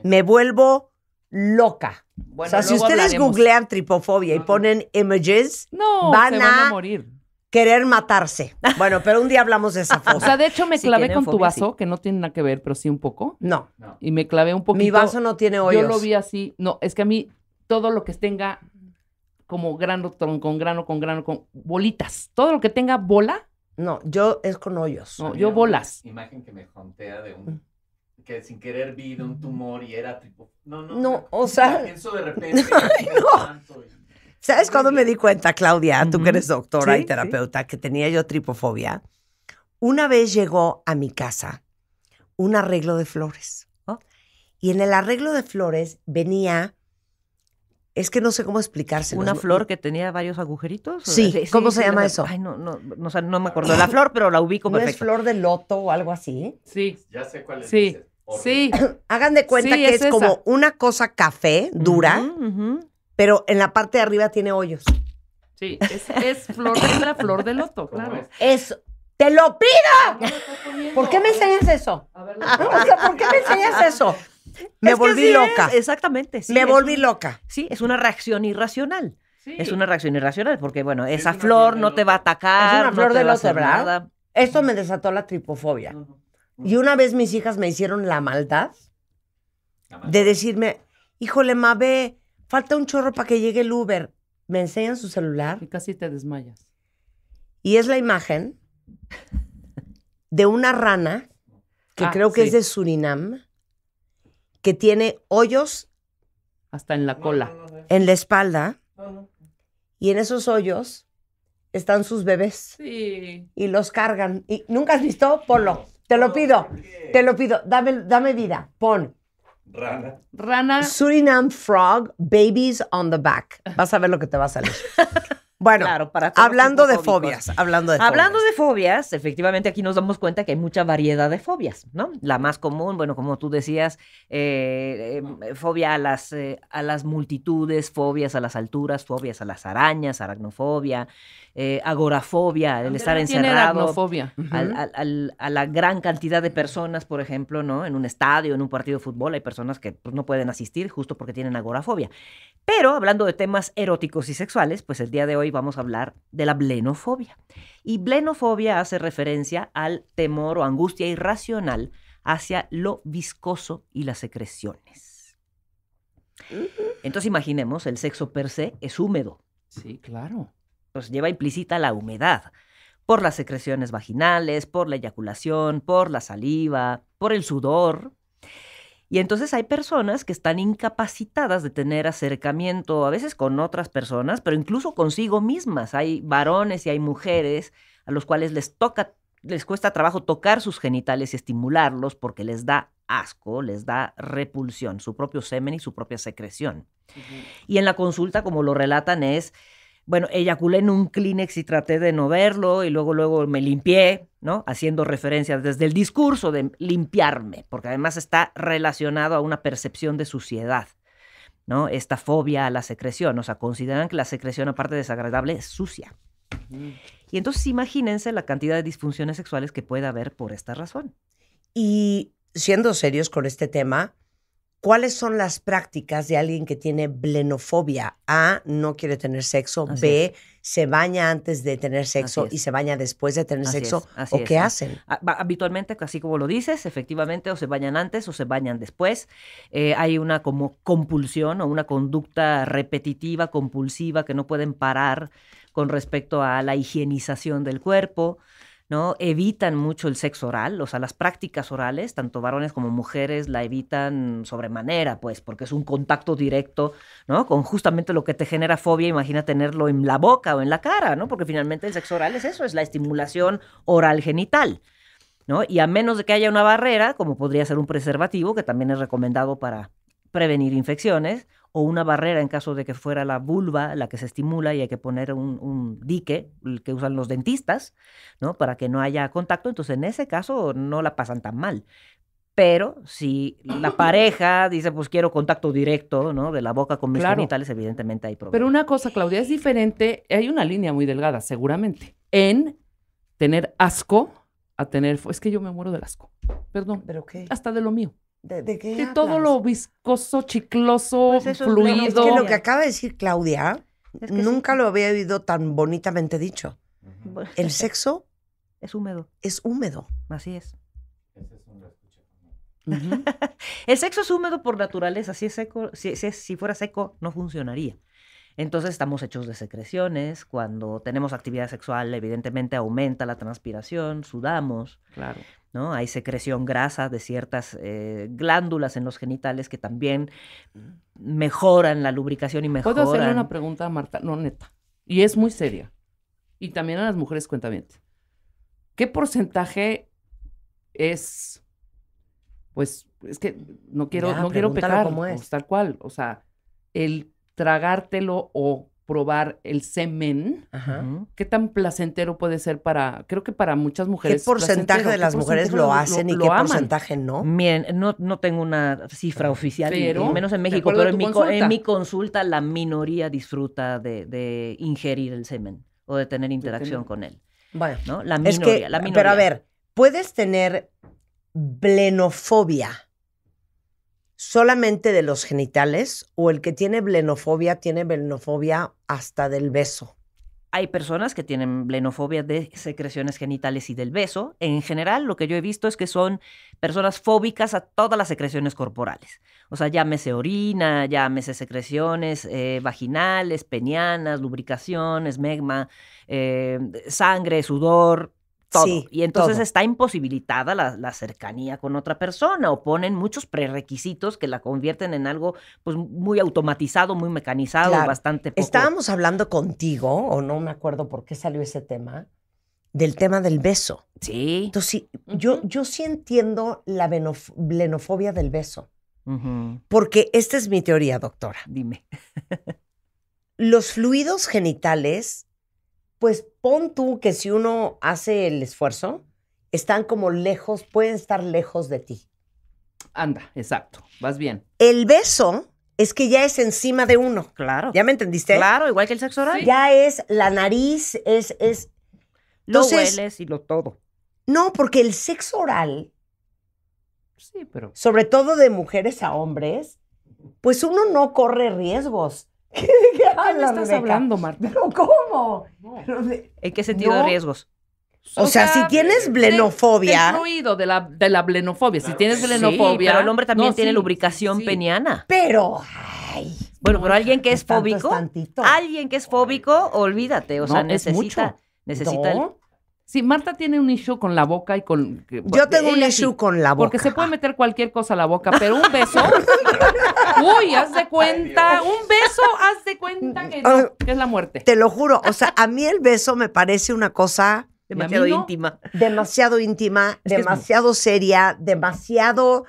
Me vuelvo loca.
o sea, si ustedes googlean
tripofobia y ponen images, no, van, van a morir querer matarse. Bueno, pero un día hablamos de esa cosa O sea, de hecho me clavé con tu vaso, que no tiene nada que ver, pero sí un poco. No. Y me clavé un poquito. Mi vaso no tiene hoyos. Yo lo vi
así. No, es que a mí todo lo que tenga como grano con grano con grano con bolitas, todo lo que tenga bola. No, yo es con hoyos. No, yo bolas.
Imagen que me jontea de un mm. que sin querer vi de un tumor y era tipo no no no, o sea, Eso de repente. no.
¿Sabes cuándo me di cuenta, Claudia, tú que eres doctora y terapeuta, que tenía yo tripofobia? Una vez llegó a mi casa un arreglo de flores. Y en el arreglo de flores venía
es que no sé cómo explicárselo. ¿Una flor que tenía varios agujeritos? Sí, ¿cómo se llama eso? Ay, no, no, no, me acuerdo la flor, pero la ubico perfecto. es flor de loto o algo así? Sí.
Ya sé cuál es. Sí, sí. Hagan de cuenta que es, como una cosa café dura pero en la parte de arriba tiene hoyos.
Sí, es, flor
de la flor de loto, claro. Es ¡Te lo pido! ¿Por qué me enseñas eso? ¿Por qué me enseñas eso?
Me volví ¿eh? loca. exactamente. me volví loca. Sí, es una reacción irracional. Es una reacción irracional porque, bueno, esa flor no te va a atacar. Es una flor de loto, ¿verdad?
Esto me desató la tripofobia. Y una vez mis hijas me hicieron la maldad, de decirme, híjole, Mabe, falta un chorro para que llegue el Uber. Me enseñan su celular. Y casi te desmayas. Y es la imagen de una rana,
que ah, creo que es de
Surinam, que tiene hoyos. Hasta en la cola. en la espalda. Y en esos hoyos están sus bebés. Sí. Y los cargan. Y, ¿Nunca has visto? Polo. Te lo pido. Te lo pido. Dame, dame vida. Pon. Rana. surinam frog, babies on the back. Vas a ver lo que te va a salir.
Bueno, hablando de fobias, hablando de hablando fobias. de fobias, efectivamente aquí nos damos cuenta que hay mucha variedad de fobias, ¿no? La más común, bueno, como tú decías, eh, eh, fobia a las eh, a las multitudes, fobias a las alturas, fobias a las arañas, aracnofobia, eh, agorafobia, el estar encerrado, al, a la gran cantidad de personas, por ejemplo, ¿no? En un estadio, en un partido de fútbol, hay personas que pues, no pueden asistir justo porque tienen agorafobia. Pero hablando de temas eróticos y sexuales, pues el día de hoy vamos a hablar de la blenofobia. Y blenofobia hace referencia al temor o angustia irracional hacia lo viscoso y las secreciones. Entonces imaginemos, el sexo per se es húmedo. Sí, claro lleva implícita la humedad, por las secreciones vaginales, por la eyaculación, por la saliva, por el sudor. Y entonces hay personas que están incapacitadas de tener acercamiento, a veces con otras personas, pero incluso consigo mismas. Hay varones y hay mujeres a los cuales les toca les cuesta trabajo tocar sus genitales y estimularlos porque les da asco, les da repulsión, su propio semen y su propia secreción. Y en la consulta, como lo relatan, es bueno, eyaculé en un Kleenex y traté de no verlo y luego, luego me limpié, ¿no? Haciendo referencia desde el discurso de limpiarme, porque además está relacionado a una percepción de suciedad. ¿no? Esta fobia a la secreción. O sea, consideran que la secreción, aparte de desagradable, es sucia. Y entonces imagínense la cantidad de disfunciones sexuales que puede haber por esta razón. Y siendo serios con este tema, ¿Cuáles son las prácticas de alguien que
tiene blenofobia? A, no quiere tener sexo. B, se baña antes de tener sexo y se baña después de tener sexo. ¿O qué hacen?
Ah, habitualmente, así como lo dices, efectivamente, o se bañan antes o se bañan después. Eh, hay una como compulsión o una conducta repetitiva, compulsiva, que no pueden parar con respecto a la higienización del cuerpo. ¿no? Evitan mucho el sexo oral, o sea, las prácticas orales, tanto varones como mujeres la evitan sobremanera, pues, porque es un contacto directo, ¿no? Con justamente lo que te genera fobia, imagina tenerlo en la boca o en la cara, ¿no? Porque finalmente el sexo oral es eso, es la estimulación oral genital. ¿No? Y a menos de que haya una barrera, como podría ser un preservativo, que también es recomendado para prevenir infecciones, o una barrera en caso de que fuera la vulva la que se estimula y hay que poner un, dique, el que usan los dentistas, ¿no? Para que no haya contacto. Entonces, en ese caso no la pasan tan mal. Pero si la pareja dice, pues quiero contacto directo, ¿no? De la boca con mis genitales, evidentemente hay problemas. Pero
una cosa, Claudia, es diferente, hay una línea muy delgada, seguramente, en tener asco a tener, es que yo me muero del asco, perdón, pero hasta de lo mío. ¿De, qué? todo
lo viscoso, chicloso, pues fluido. Es lo que acaba de decir Claudia, nunca lo había oído tan bonitamente dicho.
El sexo es húmedo. Es húmedo. Así es. el sexo es húmedo por naturaleza. Si, es seco, si, fuera seco, no funcionaría. Entonces estamos hechos de secreciones. Cuando tenemos actividad sexual, evidentemente aumenta la transpiración, sudamos. Claro. ¿no? Hay secreción grasa de ciertas eh, glándulas en los genitales que también mejoran la lubricación y mejoran. Puedo hacerle una pregunta a Marta, no neta, y es muy seria. Y
también a las mujeres cuéntame, ¿Qué porcentaje es, pues, es que no quiero, no quiero pecar, pues, tal cual, o sea, el tragártelo o probar el semen, qué tan placentero puede ser para, creo que para muchas mujeres. ¿Qué porcentaje de las mujeres lo hacen y qué porcentaje
no? Miren, no, tengo una cifra oficial, menos en México, pero en mi, consulta la minoría disfruta de, ingerir el semen o de tener interacción con él.
Bueno, ¿no? la, minoría, la minoría. Pero a ver, puedes tener blenofobia solamente de los genitales o el que tiene blenofobia tiene blenofobia hasta del beso?
Hay personas que tienen blenofobia de secreciones genitales y del beso. En general, lo que yo he visto es que son personas fóbicas a todas las secreciones corporales. O sea, llámese orina, llámese secreciones eh, vaginales, penianas, lubricaciones, megma, eh, sangre, sudor, y entonces está imposibilitada la, cercanía con otra persona o ponen muchos prerequisitos que la convierten en algo pues muy automatizado, muy mecanizado, bastante poco. Estábamos
hablando contigo, o no me acuerdo por qué salió ese tema, del tema del beso. Sí. Entonces, sí, yo, yo sí entiendo la blenofobia del beso. Porque esta es mi teoría, doctora. Dime. Los fluidos genitales pues pon tú que si uno hace el esfuerzo, están como lejos, pueden estar lejos de ti. Anda, exacto, vas bien. El beso es que ya es encima de uno. Claro. ¿Ya me entendiste? Claro,
igual que el sexo oral. Ya
es la nariz, es... es...
hueles y lo todo.
No, porque el sexo oral... Sí, pero... Sobre todo de mujeres a hombres, pues uno no corre riesgos. ¿Qué, qué, ah, estás hablando, Marta? ¿Pero cómo? ¿En qué sentido de riesgos? O, sea, si tienes blenofobia.
Excluido de la, de la blenofobia.
Si tienes blenofobia. el hombre también tiene lubricación peniana. Pero. bueno, pero alguien que es fóbico. alguien que es fóbico, olvídate. O sea, necesita. Necesita.
Sí, Marta tiene un issue con la boca y con... Yo tengo un issue con la boca. Porque se puede meter cualquier cosa a la boca, pero un beso... uy, haz de cuenta, un beso, haz de cuenta ah,
que, es la muerte. Te lo juro, o sea, a mí el beso me parece una cosa... Demasiado íntima. Demasiado íntima, demasiado seria, demasiado...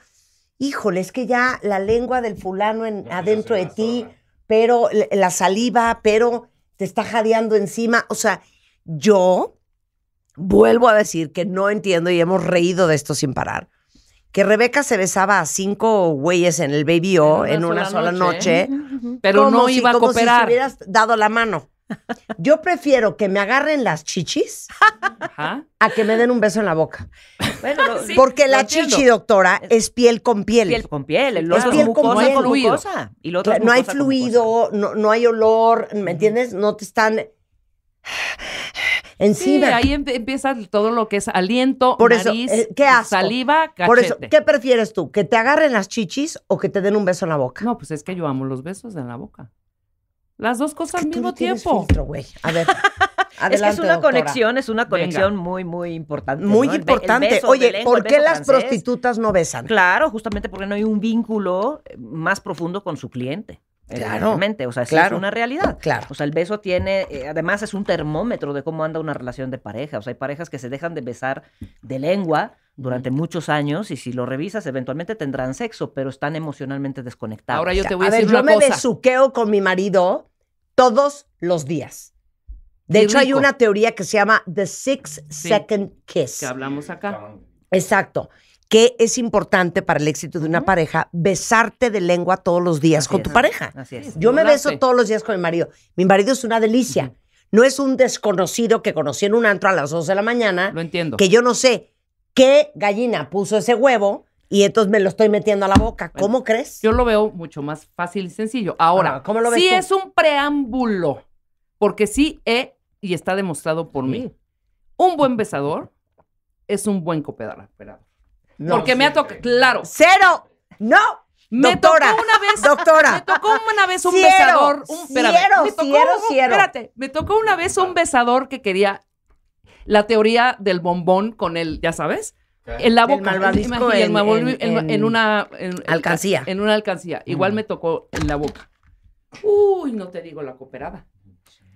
Híjole, es que ya la lengua del fulano adentro de ti, pero la saliva, pero te está jadeando encima. O sea, yo Vuelvo a decir que no entiendo y hemos reído de esto sin parar. Que Rebeca se besaba a cinco güeyes en el Baby O en una, sola, noche, pero no iba si, a como si se hubieras dado la mano. Yo prefiero que me agarren las chichis a que me den un beso en la boca.
porque la chichi,
doctora, es piel con piel. Piel con piel, el es piel con piel. No hay, no hay fluido, no, hay olor, ¿me entiendes? No te están Encima. Sí, ahí
empieza todo lo que es aliento, Por nariz, eh, saliva, cachete. eso, ¿qué
prefieres tú? ¿Que te agarren las chichis o que te den un beso en la boca? No, pues es que yo amo los besos en la boca.
Las dos cosas al mismo tiempo. es que es una conexión, es una conexión
muy, muy importante. Muy importante. Oye, ¿por qué las prostitutas no besan? Claro, justamente porque no hay un vínculo eh, más profundo con su cliente. Claro. O sea, es una realidad. Claro. O sea, el beso tiene, eh, además es un termómetro de cómo anda una relación de pareja. O sea, hay parejas que se dejan de besar de lengua durante muchos años y si lo revisas eventualmente tendrán sexo, pero están emocionalmente desconectados. Ahora yo te voy a, ver, Yo me besuqueo con mi marido todos los días. De hecho, hay una teoría que se
llama The Six Second
Kiss. Que hablamos acá.
Exacto que es importante para el éxito de una pareja besarte de lengua todos los días con tu pareja. Yo me beso todos los días con mi marido. Mi marido es una delicia. No es un desconocido que conocí en un antro a las dos de la mañana. Lo entiendo. Que yo no sé qué gallina puso ese huevo y entonces me lo estoy metiendo a la boca. ¿Cómo crees? Yo lo veo mucho más fácil y sencillo.
Ahora, si ah, lo sí es un preámbulo, porque sí he, eh, y está demostrado por mí, un buen besador es un buen cooperador porque me ha tocado, claro. Cero. No. Me doctora, una vez, Me tocó una vez un besador, un me tocó, espérate, me tocó una vez un besador que quería la teoría del bombón con él ya sabes, en la boca, el en, en, una alcancía, en una alcancía. Igual mm. me tocó en la boca. Uy, no te digo la cooperada.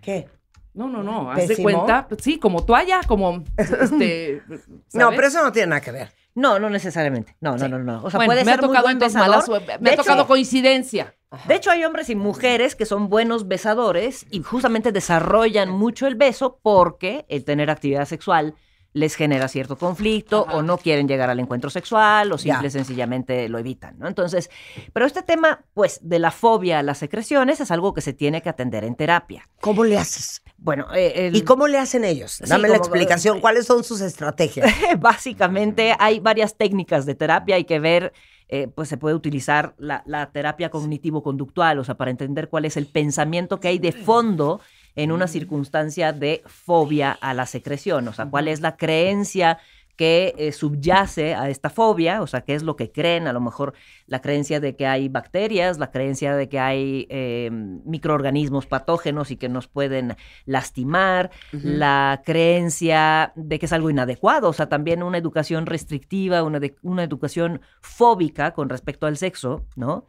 ¿Qué? No, no, no. Haz cuenta, pues sí,
como toalla, como este, No, pero eso no tiene nada que ver. No, no necesariamente. No, no, no, no. O sea, puede ser ha tocado muy buen me ha tocado coincidencia. De hecho, hay hombres y mujeres que son buenos besadores y justamente desarrollan mucho el beso porque el tener actividad sexual les genera cierto conflicto o no quieren llegar al encuentro sexual o simple y sencillamente lo evitan, ¿no? Entonces, pero este tema, pues, de la fobia a las secreciones es algo que se tiene que atender en terapia. ¿Cómo le haces? Bueno, eh, ¿y cómo le hacen ellos? Dame la explicación. ¿Cuáles son sus estrategias? Básicamente hay varias técnicas de terapia. Hay que ver eh, pues se puede utilizar la, la terapia cognitivo-conductual, o sea, para entender cuál es el pensamiento que hay de fondo en una mm. circunstancia de fobia a la secreción, o sea, cuál es la creencia que eh, subyace a esta fobia, o sea, qué es lo que creen, a lo mejor la creencia de que hay bacterias, la creencia de que hay em, microorganismos patógenos y que nos pueden lastimar, la creencia de que es algo inadecuado, o sea, también una educación restrictiva, una educación fóbica con respecto al sexo, ¿no?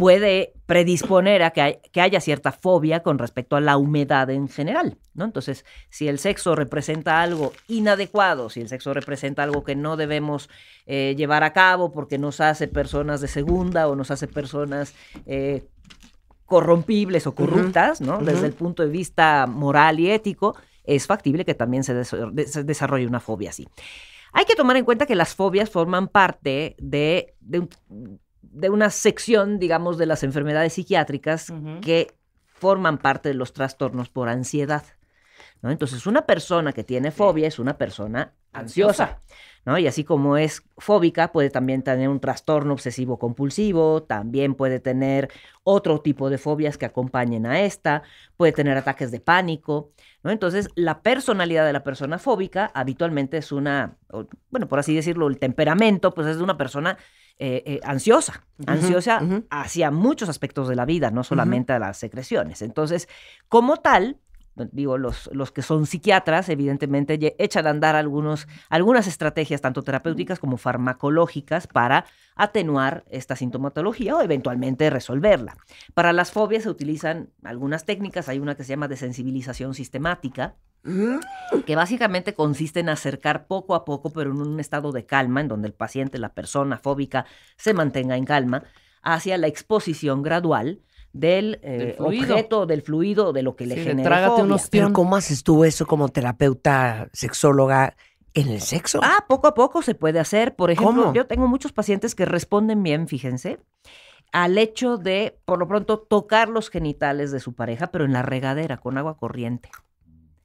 puede predisponer a que, haya cierta fobia con respecto a la humedad en general, ¿no? Entonces, si el sexo representa algo inadecuado, si el sexo representa algo que no debemos eh, llevar a cabo porque nos hace personas de segunda o nos hace personas eh, corrompibles o corruptas, ¿no? Desde el punto de vista moral y ético, es factible que también se, desarrolle una fobia así. Hay que tomar en cuenta que las fobias forman parte de, de un de una sección, digamos, de las enfermedades psiquiátricas que forman parte de los trastornos por ansiedad. ¿no? Entonces, una persona que tiene fobia es una persona ansiosa, ¿no? Y así como es fóbica, puede también tener un trastorno obsesivo compulsivo, también puede tener otro tipo de fobias que acompañen a esta, puede tener ataques de pánico, ¿no? Entonces, la personalidad de la persona fóbica habitualmente es una, bueno, por así decirlo, el temperamento, pues es de una persona eh, eh, ansiosa, ansiosa hacia muchos aspectos de la vida, no solamente a las secreciones. Entonces, como tal, digo, los, los que son psiquiatras, evidentemente, echan a andar algunos, algunas estrategias, tanto terapéuticas como farmacológicas, para atenuar esta sintomatología o eventualmente resolverla. Para las fobias se utilizan algunas técnicas, hay una que se llama desensibilización sistemática, que básicamente consiste en acercar poco a poco, pero en un estado de calma, en donde el paciente, la persona fóbica, se mantenga en calma, hacia la exposición gradual del, eh, objeto, del fluido, de lo que le genera unos Pero
¿cómo haces tú eso como terapeuta
sexóloga? ¿En el sexo? Ah, poco a poco se puede hacer. Por ejemplo, yo tengo muchos pacientes que responden bien, fíjense, al hecho de, por lo pronto, tocar los genitales de su pareja, pero en la regadera, con agua corriente.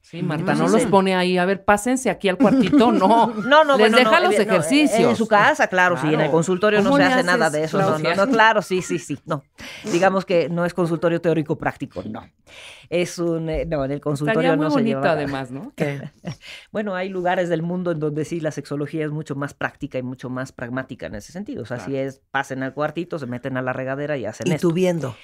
Sí, Marta, no, los pone ahí, a ver, pásense aquí al cuartito, no. No, no, Les deja los ejercicios. en su casa, claro, sí, en el consultorio no se hace nada de eso. No, claro, sí, sí, sí, no. Digamos que no es consultorio teórico práctico, no. Es un, eh, no, en el consultorio Estaría muy muy bonito además, ¿no? bueno, hay lugares del mundo en donde sí la sexología es mucho más práctica y mucho más pragmática en ese sentido. O sea, así es, pasen al cuartito, se meten a la regadera y hacen eso. Y viendo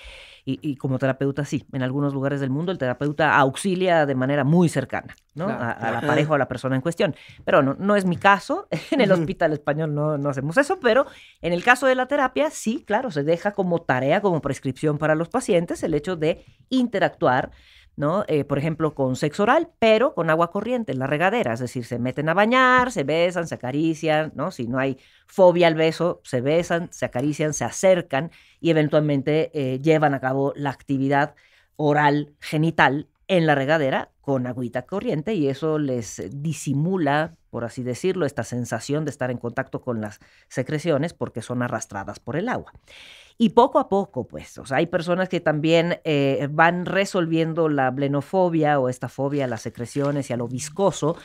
y, como terapeuta sí, en algunos lugares del mundo el terapeuta auxilia de manera muy cercana ¿no? A, la pareja o a la persona en cuestión. Pero no, no es mi caso, en el hospital español no, no hacemos eso, pero en el caso de la terapia sí, claro, se deja como tarea, como prescripción para los pacientes el hecho de interactuar eh, por ejemplo, con sexo oral, pero con agua corriente en la regadera, es decir, se meten a bañar, se besan, se acarician, Si no hay fobia al beso, se besan, se acarician, se acercan y eventualmente eh, llevan a cabo la actividad oral genital en la regadera con agüita corriente y eso les disimula, por así decirlo, esta sensación de estar en contacto con las secreciones porque son arrastradas por el agua. Y poco a poco, pues, hay personas que también eh, van resolviendo la blenofobia o esta fobia a las secreciones y a lo viscoso,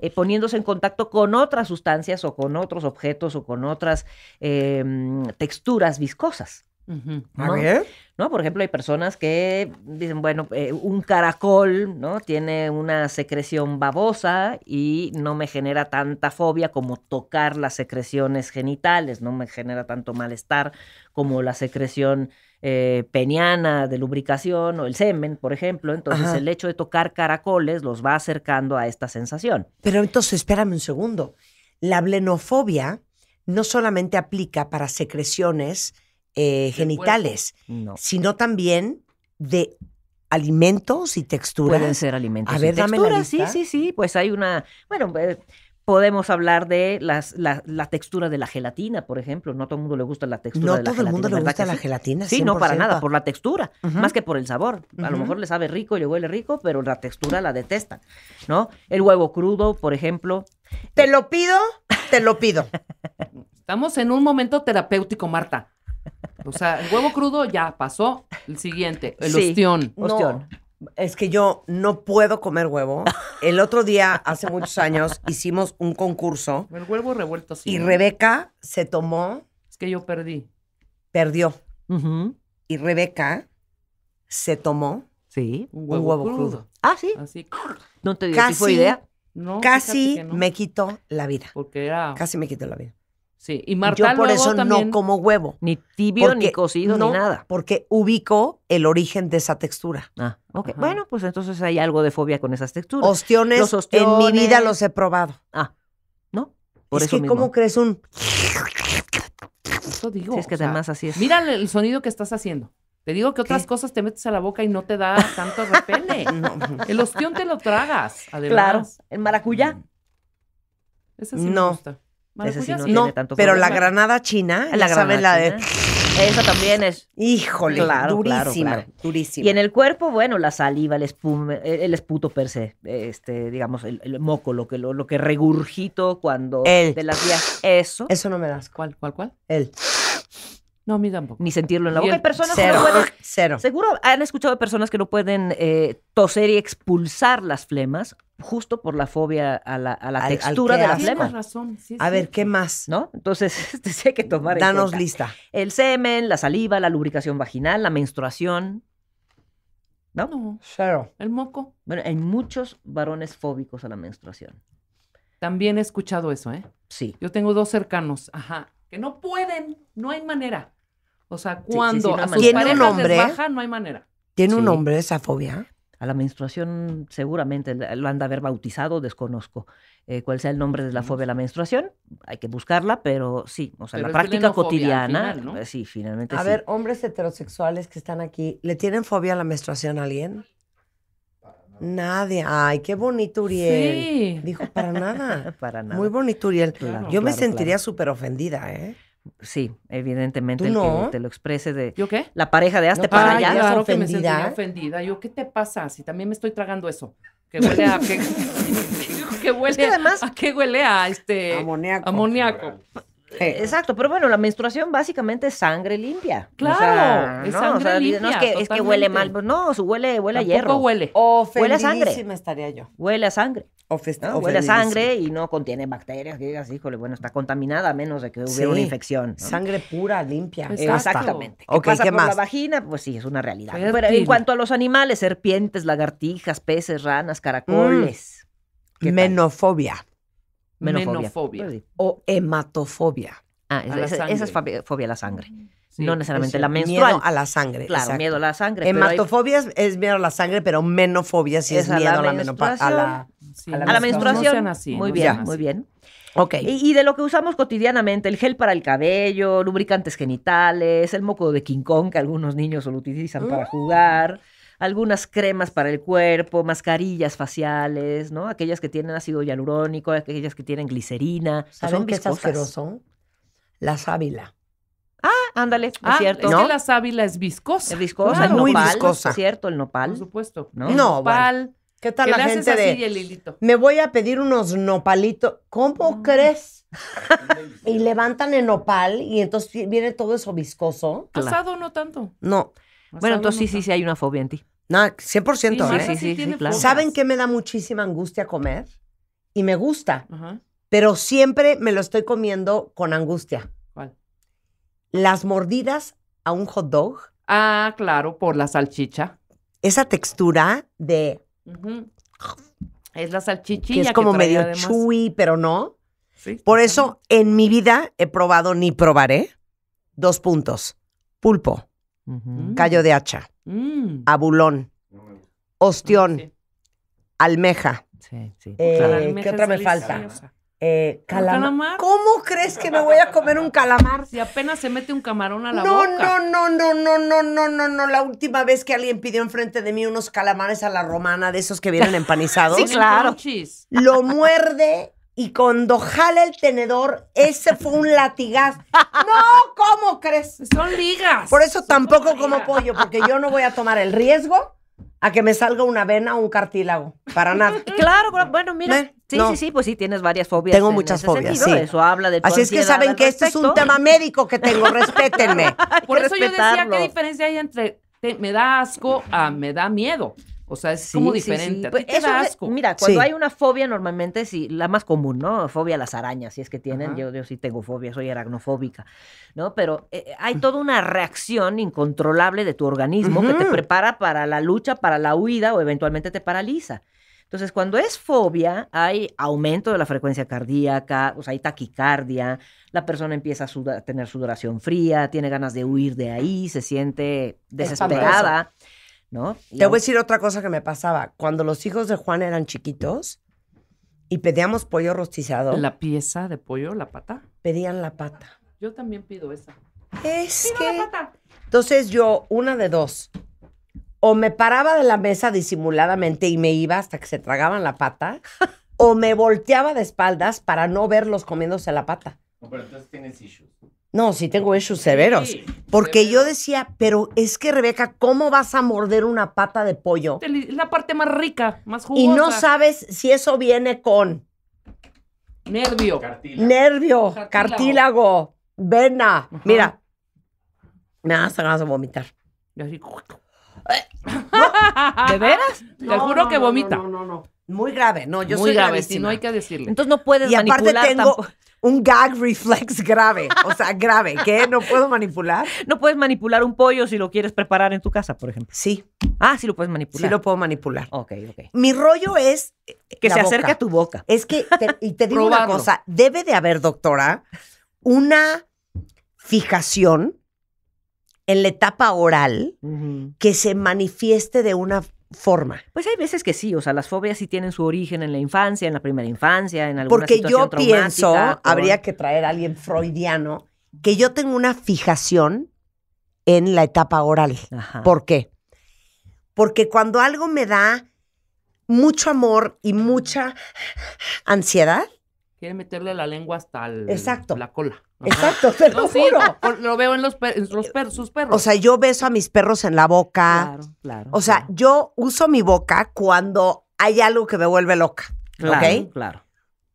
eh, poniéndose en contacto con otras sustancias o con otros objetos o con otras em, texturas viscosas. ¿no? Por ejemplo, hay personas que dicen, bueno, eh, un caracol, ¿no? Tiene una secreción babosa y no me genera tanta fobia como tocar las secreciones genitales, no me genera tanto malestar como la secreción eh, peniana de lubricación o el semen, por ejemplo. Entonces, el hecho de tocar caracoles los va acercando a esta sensación.
Pero entonces, espérame un segundo. La blenofobia no solamente aplica para secreciones eh, genitales, sino también de alimentos y texturas. Pueden ser alimentos. A ver, texturas, sí, sí,
sí. Pues hay una, bueno, eh, podemos hablar de las, la, textura de la gelatina, por ejemplo. No a todo el mundo le gusta la textura no de la gelatina. todo el mundo le gusta la gelatina. Sí, no para nada, por la textura, más que por el sabor. A lo mejor le sabe rico y le huele rico, pero la textura la detestan, ¿no? El huevo crudo, por ejemplo. Te lo pido, te lo pido. Estamos en un
momento terapéutico, Marta. O sea, el huevo crudo ya pasó. El siguiente, el ostión. Es que yo no puedo comer huevo. El otro día, hace muchos años, hicimos un concurso. El huevo revuelto, Y Rebeca se tomó. Es que yo perdí. Perdió. Y Rebeca se tomó. Sí. Un huevo, crudo.
Ah, sí. Así. No te casi, idea.
No, casi
me quitó la vida. Porque era. Casi me quitó la vida. Sí, y Marta Yo por eso no como huevo. Ni tibio, ni cocido, ni nada. Porque ubico el origen de esa textura.
Ah, ok. Bueno, pues entonces hay algo de fobia con esas texturas. Ostiones, en mi vida
los he probado. Ah,
¿no? Por es ¿cómo
crees un...?
Eso digo. es que además así es. Mira el sonido que estás haciendo. Te digo que otras cosas te metes a la boca y no te da tanto repele. El ostión te lo tragas, además. Claro. ¿El
maracuyá? Mm. Ese sí no.
me pues no, pero la granada china, saben la de...
Eso también es. Híjole, claro, durísima, durísima. Y en el cuerpo, bueno, la saliva, el espuma, el esputo per se, este, digamos, el, moco, lo que, lo, que regurgito cuando el. de las vías.
Eso. Eso no me das. ¿Cuál, cuál, cuál?
El. No, a mí tampoco. Ni sentirlo en la boca. Hay personas no pueden. Cero. Seguro han escuchado de personas que no pueden eh, toser y expulsar las flemas justo por la fobia a la, textura de la flema.
Razón, sí, a ver,
¿qué más? ¿No? Entonces, este que tomar Danos lista. El semen, la saliva, la lubricación vaginal, la menstruación. ¿No? No. Cero. El moco. Bueno, hay muchos varones fóbicos a la
menstruación. También he escuchado eso, ¿eh? Sí. Yo tengo dos cercanos, ajá, que no pueden, no hay manera. O sea, cuando tiene a sus baja, no hay manera.
¿Tiene un hombre esa fobia? a la menstruación seguramente lo han de haber bautizado, desconozco eh, cuál sea el nombre de la fobia a la menstruación, hay que buscarla, pero sí, o sea, la práctica cotidiana, eh, sí, finalmente. A ver,
hombres heterosexuales que están aquí, ¿le tienen fobia a la menstruación a alguien? Nadie. Ay, qué bonito Uriel. Dijo, para nada. para nada.
Muy bonito Uriel. Yo me sentiría súper ofendida, ¿eh? Sí, evidentemente el no? que te lo exprese de ¿Yo qué? la pareja de hazte para ah, allá. Claro que me
ofendida. Yo, ¿qué te pasa? Si también me estoy tragando eso. Que huele a que, huele además, a qué huele a este amoníaco. amoníaco.
Eh, exacto, pero bueno, la menstruación básicamente es sangre limpia. Claro, es sangre limpia. No es que, huele mal, no, huele, huele a hierro. huele. O huele a sangre. estaría yo. Huele a sangre. O Huele a sangre y no contiene bacterias. digas, híjole, bueno, está contaminada a menos de que hubiera una infección. Sangre pura, limpia. Exactamente. ¿Qué pasa con la vagina? Pues sí, es una realidad. en cuanto a los animales, serpientes, lagartijas, peces, ranas, caracoles. Mm. Menofobia.
Menofobia.
O hematofobia. Ah, esa, es fobia, a la sangre. Mm, no necesariamente la menstrual. Miedo a la sangre. Claro, miedo a la sangre. Hematofobia
es miedo a la sangre, pero menofobia si es, miedo a la, menstruación. A la, menstruación. muy bien, muy bien.
Ok. Y, de lo que usamos cotidianamente, el gel para el cabello, lubricantes genitales, el moco de King Kong que algunos niños solo utilizan para mm. jugar algunas cremas para el cuerpo, mascarillas faciales, ¿no? Aquellas que tienen ácido hialurónico, aquellas que tienen glicerina. ¿Saben qué son qué son? La sábila.
Ah, ándale, es ah, cierto. Es que la sábila es viscosa. Es viscosa, el muy nopal, viscosa.
Es cierto, el nopal. Por supuesto. No, nopal. ¿Qué tal la gente de Me voy a pedir unos nopalitos. ¿Cómo ah. crees? y levantan el nopal y entonces viene todo eso viscoso. pasado no tanto. No. Bueno, entonces sí, sí, sí hay una fobia en ti. No, 100%. ¿eh? Sí, sí, sí, ¿Saben que me da muchísima angustia comer? Y me gusta, pero siempre me lo estoy comiendo con angustia. ¿Cuál? Las mordidas a un hot dog. Ah, claro, por la salchicha. Esa textura de...
Es la salchicha Que es como medio además.
pero no. Sí, por eso en mi vida he probado ni probaré dos puntos. Pulpo callo de hacha, mm. abulón, ostión, almeja. Sí, sí. Eh, ¿Qué otra me falta? Eh, calamar. ¿Cómo crees que me voy a comer un calamar?
Si apenas se mete un camarón a la boca. No,
no, no, no, no, no, no, no. La última vez que alguien pidió enfrente de mí unos calamares a la romana, de esos que vienen empanizados. claro. Lo muerde y cuando jala el tenedor, ese fue un latigazo. No, ¿cómo crees? Son ligas. Por eso tampoco como pollo, porque yo no voy a tomar el riesgo a que me salga una vena o un cartílago. Para nada.
Claro, bueno, mira. Sí, sí, sí, pues sí, tienes varias fobias. Tengo muchas fobias, sí. Eso habla de Así es que saben que este es un tema
médico que tengo, respétenme. Por eso yo decía, ¿qué
diferencia hay entre me da asco
a me da miedo? O sea, es como diferente. mira, cuando hay una fobia, normalmente sí, la más común, ¿no? Fobia a las arañas, si es que tienen. Yo, sí tengo fobia, soy aracnofóbica, ¿no? Pero eh, eh, hay toda una reacción incontrolable de tu organismo que te prepara para la lucha, para la huida o eventualmente te paraliza. Entonces, cuando es fobia, hay aumento de la frecuencia cardíaca, o sea, hay taquicardia, la persona empieza a tener sudoración fría, tiene ganas de huir de ahí, se siente desesperada. Te voy a decir otra cosa que me pasaba. Cuando los hijos de Juan eran chiquitos
y pedíamos pollo rostizado. ¿La pieza de pollo, la pata? Pedían la pata.
Yo también pido esa. Es que... La pata.
Entonces yo, una de dos, o me paraba de la mesa disimuladamente y me iba hasta que se tragaban la pata, o me volteaba de espaldas para no verlos comiéndose la pata.
pero entonces tienes issues.
No, sí tengo hechos severos. porque yo decía, pero es que Rebeca, ¿cómo vas a morder una pata de pollo?
Es la parte más rica, más jugosa. Y no
sabes si eso viene con... Nervio. Cartílago. Nervio, cartílago, vena. Mira, me vas a vomitar. así... ¿De veras? Te juro que vomita. No, no, no, Muy grave, no, yo Muy soy grave, gravísima. no hay que decirle. Entonces no puedes y manipular aparte un gag reflex grave, o sea, grave,
que no puedo manipular. No puedes manipular un pollo si lo quieres preparar en tu casa, por ejemplo. Sí. Ah, sí lo puedes manipular. Sí lo puedo manipular. Ok, ok.
Mi rollo es... Eh, eh, que se acerque a tu boca. Es que, y te digo una cosa, debe de haber, doctora, una
fijación en la etapa oral que se manifieste de una forma. Pues hay veces que sí, o sea, las fobias sí tienen su origen en la infancia, en la primera infancia, en alguna Porque yo pienso, habría que traer a alguien freudiano, que
yo tengo una fijación en la etapa oral. ¿Por qué? Porque cuando algo me da mucho amor y mucha ansiedad.
Quiere meterle la lengua hasta la cola. Exacto, lo Lo veo en los, sus perros. O sea,
yo beso a mis perros en la boca. Claro, claro. O sea, yo uso mi boca cuando hay algo que me vuelve loca. Claro, ¿Ok?
Claro.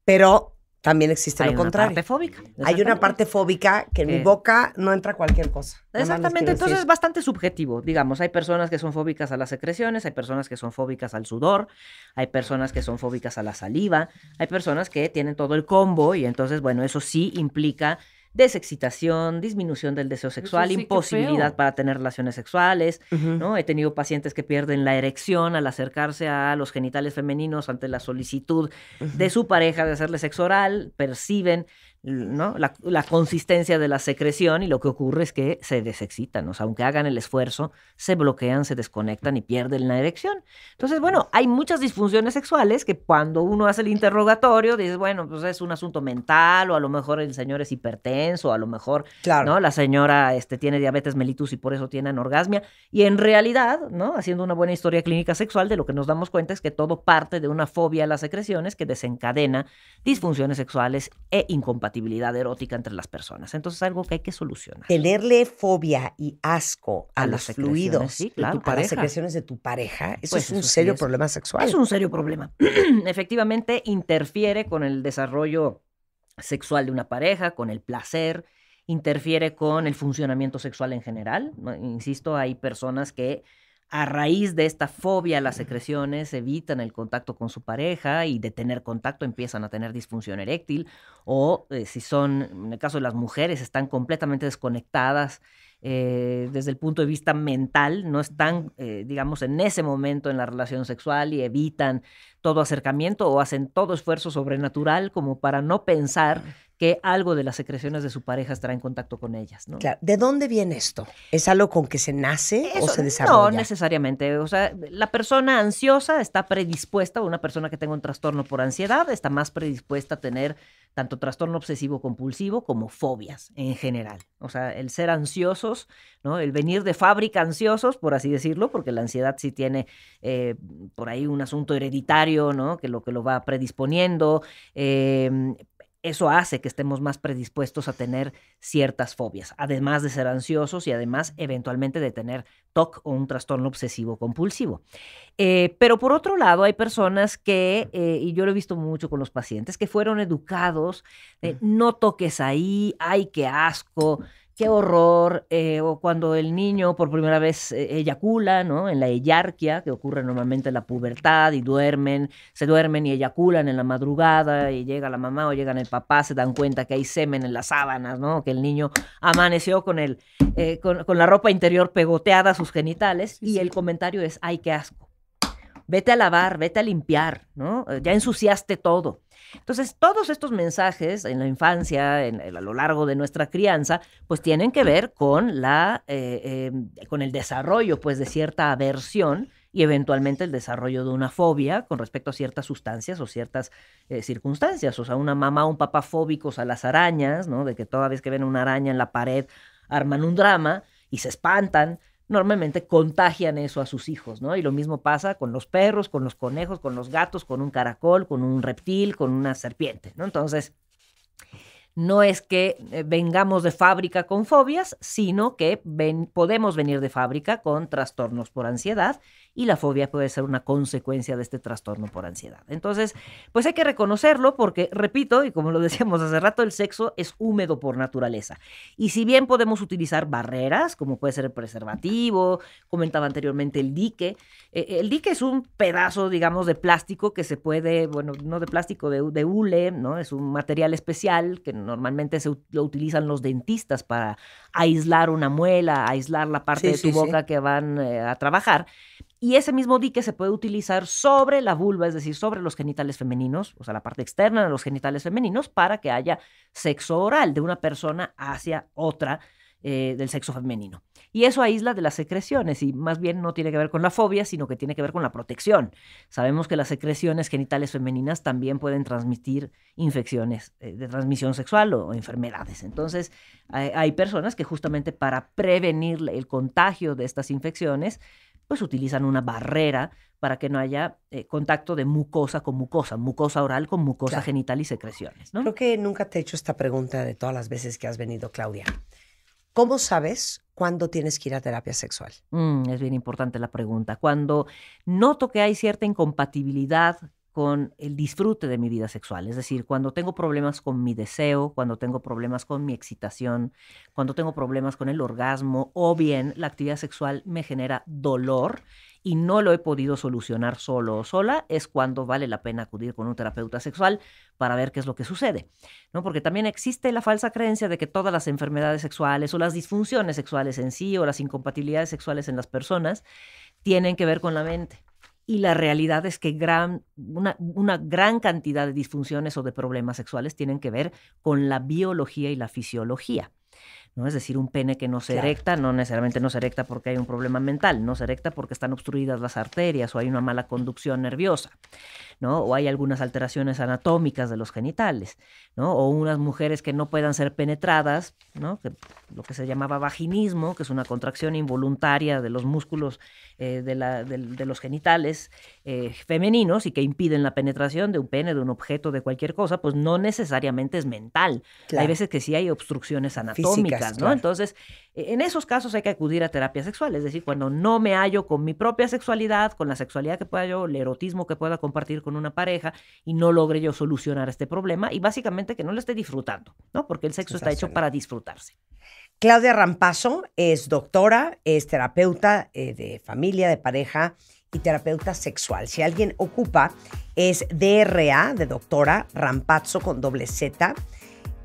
Pero también existe lo contrario. Hay una parte
fóbica. Hay una parte
fóbica que en mi eh.
boca no entra cualquier cosa. Exactamente, entonces es
bastante subjetivo. Digamos, hay personas que son fóbicas a las secreciones, hay personas que son fóbicas al sudor, hay personas que son fóbicas a la saliva, hay personas que tienen todo el combo y entonces, bueno, eso sí implica desexcitación, disminución del deseo sexual, imposibilidad para tener relaciones sexuales, ¿no? He tenido pacientes que pierden la erección al acercarse a los genitales femeninos ante la solicitud de su pareja de hacerle sexo oral, perciben la, consistencia de la secreción y lo que ocurre es que se desexcitan, o sea, aunque hagan el esfuerzo, se bloquean, se desconectan y pierden la erección. Entonces, bueno, hay muchas disfunciones sexuales que cuando uno hace el interrogatorio, dices, bueno, pues es un asunto mental o a lo mejor el señor es hipertenso, a lo mejor claro. ¿no? la señora este, tiene diabetes mellitus y por eso tiene anorgasmia. Y en realidad, ¿no? haciendo una buena historia clínica sexual, de lo que nos damos cuenta es que todo parte de una fobia a las secreciones que desencadena disfunciones sexuales e incompatibilidades compatibilidad erótica entre las personas. Entonces es algo que hay que solucionar.
Tenerle fobia y asco a, los fluidos a las secreciones
de tu pareja, eso pues es un serio problema
sexual. Es un serio
problema. Efectivamente interfiere con el desarrollo sexual de una pareja, con el placer, interfiere con el funcionamiento sexual en general. Insisto, hay personas que a raíz de esta fobia las secreciones evitan el contacto con su pareja y de tener contacto empiezan a tener disfunción eréctil o eh, si son, en el caso de las mujeres, están completamente desconectadas eh, desde el punto de vista mental, no están, eh, digamos, en ese momento en la relación sexual y evitan todo acercamiento o hacen todo esfuerzo sobrenatural como para no pensar que algo de las secreciones de su pareja estará en contacto con ellas, ¿no? Claro. ¿De dónde viene esto? ¿Es algo con que se nace o se desarrolla? No necesariamente. O sea, la persona ansiosa está predispuesta, una persona que tenga un trastorno por ansiedad está más predispuesta a tener tanto trastorno obsesivo compulsivo como fobias en general. O sea, el ser ansiosos, ¿no? El venir de fábrica ansiosos, por así decirlo, porque la ansiedad sí tiene eh, por ahí un asunto hereditario, ¿no? Que lo que lo va predisponiendo. Eh, eso hace que estemos más predispuestos a tener ciertas fobias, además de ser ansiosos y además eventualmente de tener TOC o un trastorno obsesivo compulsivo. Eh, pero por otro lado, hay personas que, eh, y yo lo he visto mucho con los pacientes, que fueron educados, no toques ahí, ay, qué asco, qué horror, eh, o cuando el niño por primera vez eh, eyacula, ¿no? En la eyarquia, que ocurre normalmente en la pubertad y duermen, se duermen y eyaculan en la madrugada y llega la mamá o llega el papá, se dan cuenta que hay semen en las sábanas, ¿no? Que el niño amaneció con, el, eh, con, la ropa interior pegoteada a sus genitales y el comentario es, ay, qué asco. Vete a lavar, vete a limpiar, ¿no? Ya ensuciaste todo. Entonces, todos estos mensajes en la infancia, a lo largo de nuestra crianza, pues tienen que ver con, la, eh, eh, con el desarrollo pues, de cierta aversión y eventualmente el desarrollo de una fobia con respecto a ciertas sustancias o ciertas eh, circunstancias. O sea, una mamá o un papá fóbicos a las arañas, ¿no? De que toda vez que ven una araña en la pared arman un drama y se espantan normalmente contagian eso a sus hijos, ¿no? Y lo mismo pasa con los perros, con los conejos, con los gatos, con un caracol, con un reptil, con una serpiente, ¿no? Entonces, no es que eh, vengamos de fábrica con fobias, sino que podemos venir de fábrica con trastornos por ansiedad y la fobia puede ser una consecuencia de este trastorno por ansiedad. Entonces, pues hay que reconocerlo porque, repito, y como lo decíamos hace rato, el sexo es húmedo por naturaleza. Y si bien podemos utilizar barreras, como puede ser el preservativo, comentaba anteriormente el dique, eh, el dique es un pedazo, digamos, de plástico que se puede, bueno, no de plástico, de, de hule, ¿no? Es un material especial que no normalmente se, lo utilizan los dentistas para aislar una muela, aislar la parte de tu boca que van eh, a trabajar. Y ese mismo dique se puede utilizar sobre la vulva, es decir, sobre los genitales femeninos, o sea, la parte externa de los genitales femeninos, para que haya sexo oral de una persona hacia otra eh, del sexo femenino. Y eso aísla de las secreciones y más bien no tiene que ver con la fobia, sino que tiene que ver con la protección. Sabemos que las secreciones genitales femeninas también pueden transmitir infecciones eh, de transmisión sexual o, enfermedades. Entonces, hay, personas que justamente para prevenir el contagio de estas infecciones, pues utilizan una barrera para que no haya eh, contacto de mucosa con mucosa, mucosa oral con mucosa genital y secreciones. Creo que nunca te he hecho esta
pregunta de todas las veces que has venido, Claudia.
¿Cómo sabes cuándo tienes que ir a terapia sexual? Mm, es bien importante la pregunta. Cuando noto que hay cierta incompatibilidad con el disfrute de mi vida sexual. Es decir, cuando tengo problemas con mi deseo, cuando tengo problemas con mi excitación, cuando tengo problemas con el orgasmo o bien la actividad sexual me genera dolor y no lo he podido solucionar solo o sola, es cuando vale la pena acudir con un terapeuta sexual para ver qué es lo que sucede. ¿no? Porque también existe la falsa creencia de que todas las enfermedades sexuales o las disfunciones sexuales en sí o las incompatibilidades sexuales en las personas tienen que ver con la mente y la realidad es que una, gran cantidad de disfunciones o de problemas sexuales tienen que ver con la biología y la fisiología. ¿no? Es decir, un pene que no se erecta, no necesariamente no se erecta porque hay un problema mental, no se erecta porque están obstruidas las arterias o hay una mala conducción nerviosa. ¿no? O hay algunas alteraciones anatómicas de los genitales, ¿no? O unas mujeres que no puedan ser penetradas, ¿no? lo que se llamaba vaginismo, que es una contracción involuntaria de los músculos eh, de, los genitales eh, femeninos y que impiden la penetración de un pene, de un objeto, de cualquier cosa, pues no necesariamente es mental. Hay veces que sí hay obstrucciones anatómicas, ¿no? Entonces, e, en esos casos hay que acudir a terapia sexual, es decir, cuando no me hallo con mi propia sexualidad, con la sexualidad que pueda yo, el erotismo que pueda compartir con una pareja y no logre yo solucionar este problema y básicamente que no lo esté disfrutando, ¿no? Porque el sexo está hecho para disfrutarse.
Claudia Rampazo es doctora, es terapeuta eh, de familia, de pareja y terapeuta sexual. Si alguien ocupa, es DRA, de doctora Rampazzo con doble Z,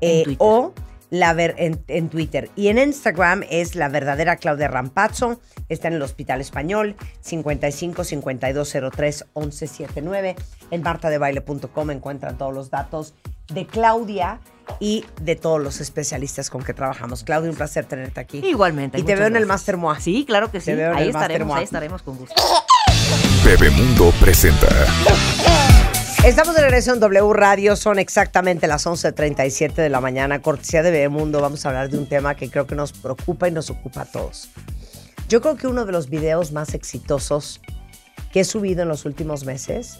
eh, o la ver en, Twitter. Y en Instagram es la verdadera Claudia Rampazzo. Está en el Hospital Español, 55 5203 1179. En martadebaile.com encuentran todos los datos de Claudia y de todos los especialistas con que trabajamos. Claudia, un placer tenerte aquí. Igualmente. Y te veo en el Master Sí, claro que sí. ahí estaremos, ahí estaremos con gusto.
Bebemundo presenta.
Estamos de regreso en W Radio, son exactamente las 11.37 de la mañana, cortesía de Bebemundo, vamos a hablar de un tema que creo que nos preocupa y nos ocupa a todos. Yo creo que uno de los videos más exitosos que he subido en los últimos meses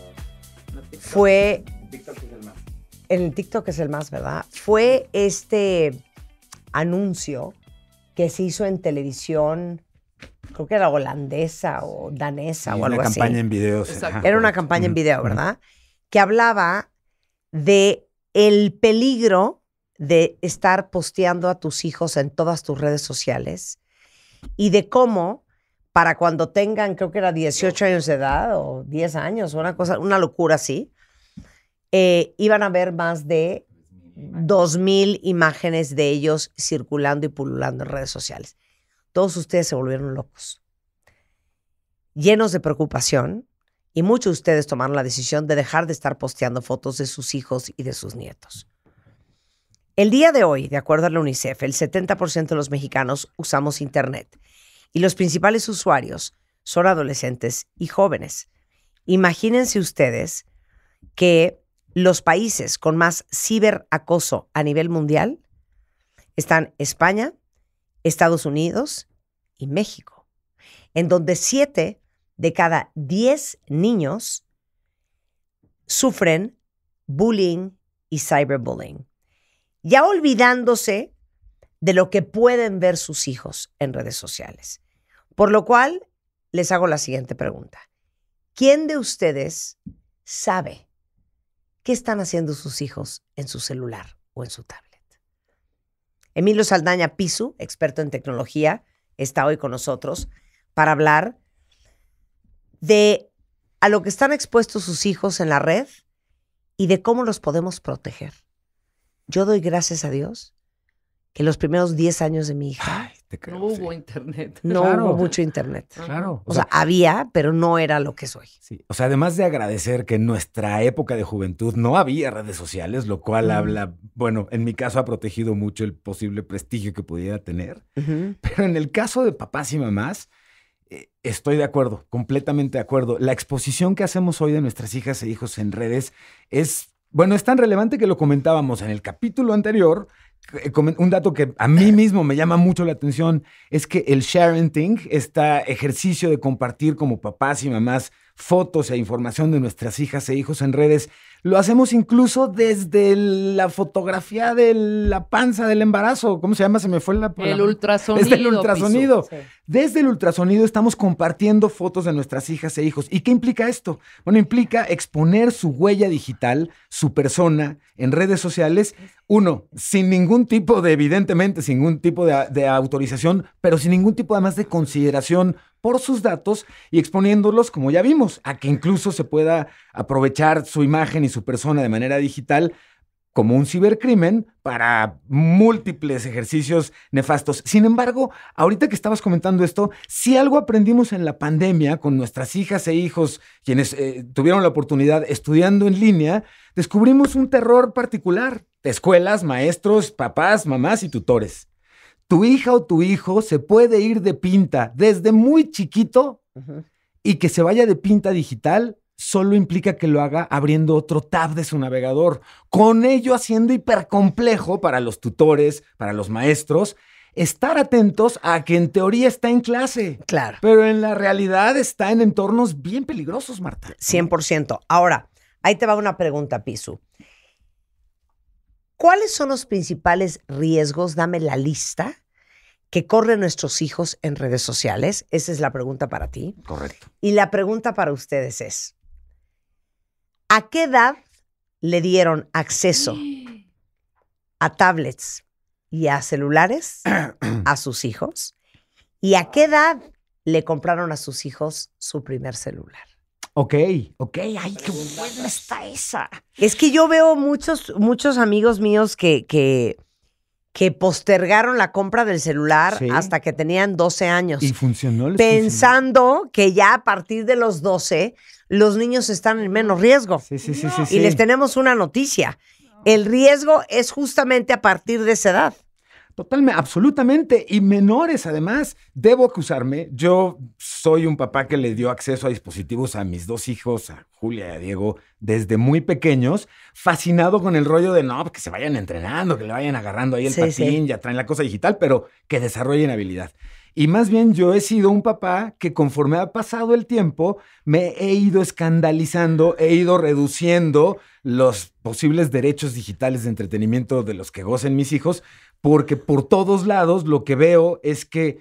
fue... En TikTok es el más. TikTok es el más, ¿verdad? Fue este anuncio que se hizo en televisión, creo que era holandesa o danesa o algo así. Era una campaña en video. Era una campaña en video, ¿verdad? que hablaba de el peligro de estar posteando a tus hijos en todas tus redes sociales y de cómo para cuando tengan, creo que era 18 años de edad o 10 años, una cosa, una locura así, eh, iban a ver más de 2.000 imágenes de ellos circulando y pululando en redes sociales. Todos ustedes se volvieron locos, llenos de preocupación, y muchos de ustedes tomaron la decisión de dejar de estar posteando fotos de sus hijos y de sus nietos. El día de hoy, de acuerdo a la UNICEF, el 70% de los mexicanos usamos Internet y los principales usuarios son adolescentes y jóvenes. Imagínense ustedes que los países con más ciberacoso a nivel mundial están España, Estados Unidos y México, en donde siete de cada 10 niños sufren bullying y cyberbullying. Ya olvidándose de lo que pueden ver sus hijos en redes sociales. Por lo cual, les hago la siguiente pregunta. ¿Quién de ustedes sabe qué están haciendo sus hijos en su celular o en su tablet? Emilio Saldaña Pisu, experto en tecnología, está hoy con nosotros para hablar de a lo que están expuestos sus hijos en la red y de cómo los podemos proteger. Yo doy gracias a Dios que los primeros 10 años de mi
hija.
no hubo internet. No hubo mucho internet. Claro.
O, sea, había, pero no era lo que soy. Sí. O sea, además de agradecer que en nuestra época de juventud no había redes sociales, lo cual habla, bueno, en mi caso ha protegido mucho el posible prestigio que pudiera tener. Pero en el caso de papás y mamás, eh, estoy de acuerdo, completamente de acuerdo. La exposición que hacemos hoy de nuestras hijas e hijos en redes es, bueno, es tan relevante que lo comentábamos en el capítulo anterior. Eh, un dato que a mí mismo me llama mucho la atención es que el sharing thing, este ejercicio de compartir como papás y mamás fotos e información de nuestras hijas e hijos en redes, lo hacemos incluso desde la fotografía de la panza del embarazo. ¿Cómo se llama? Se me fue la El ultrasonido. Desde el ultrasonido. Desde el ultrasonido estamos compartiendo fotos de nuestras hijas e hijos. ¿Y qué implica esto? Bueno, implica exponer su huella digital, su persona, en redes sociales uno, sin ningún tipo de, evidentemente, sin ningún tipo de, autorización, pero sin ningún tipo además de consideración por sus datos y exponiéndolos, como ya vimos, a que incluso se pueda aprovechar su imagen y su persona de manera digital como un cibercrimen para múltiples ejercicios nefastos. Sin embargo, ahorita que estabas comentando esto, si algo aprendimos en la pandemia con nuestras hijas e hijos, quienes eh, tuvieron la oportunidad estudiando en línea, descubrimos un terror particular escuelas, maestros, papás, mamás y tutores. Tu hija o tu hijo se puede ir de pinta desde muy chiquito y que se vaya de pinta digital solo implica que lo haga abriendo otro tab de su navegador, con ello haciendo hipercomplejo para los tutores, para los maestros, estar atentos a que en teoría está en clase. Claro. Pero en la realidad está en entornos
bien peligrosos, Marta. 100%. Ahora, ahí te va una pregunta, Pisu. ¿Cuáles son los principales riesgos? Dame la lista que corren nuestros hijos en redes sociales. Esa es la pregunta para ti. Correcto. Y la pregunta para ustedes es, ¿a qué edad le dieron acceso a tablets y a celulares a sus hijos? ¿Y a qué edad le compraron a sus hijos su primer celular? Ok, ok, ay, qué buena está esa. Es que yo veo muchos, muchos amigos míos que, que, que postergaron la compra del celular hasta que tenían 12 años. Y
funcionó.
Pensando que ya a partir de los 12 los niños están en menos riesgo. Sí, sí, sí, sí. Y les tenemos una noticia.
El riesgo es justamente a partir de esa edad. Totalmente, absolutamente, y menores además. Debo acusarme, yo soy un papá que le dio acceso a dispositivos a mis dos hijos, a Julia y a Diego, desde muy pequeños, fascinado con el rollo de no, pues, que se vayan entrenando, que le vayan agarrando ahí el patín, ya traen la cosa digital, pero que desarrollen habilidad. Y más bien yo he sido un papá que conforme ha pasado el tiempo, me he ido escandalizando, he ido reduciendo los posibles derechos digitales de entretenimiento de los que gocen mis hijos porque por todos lados lo que veo es que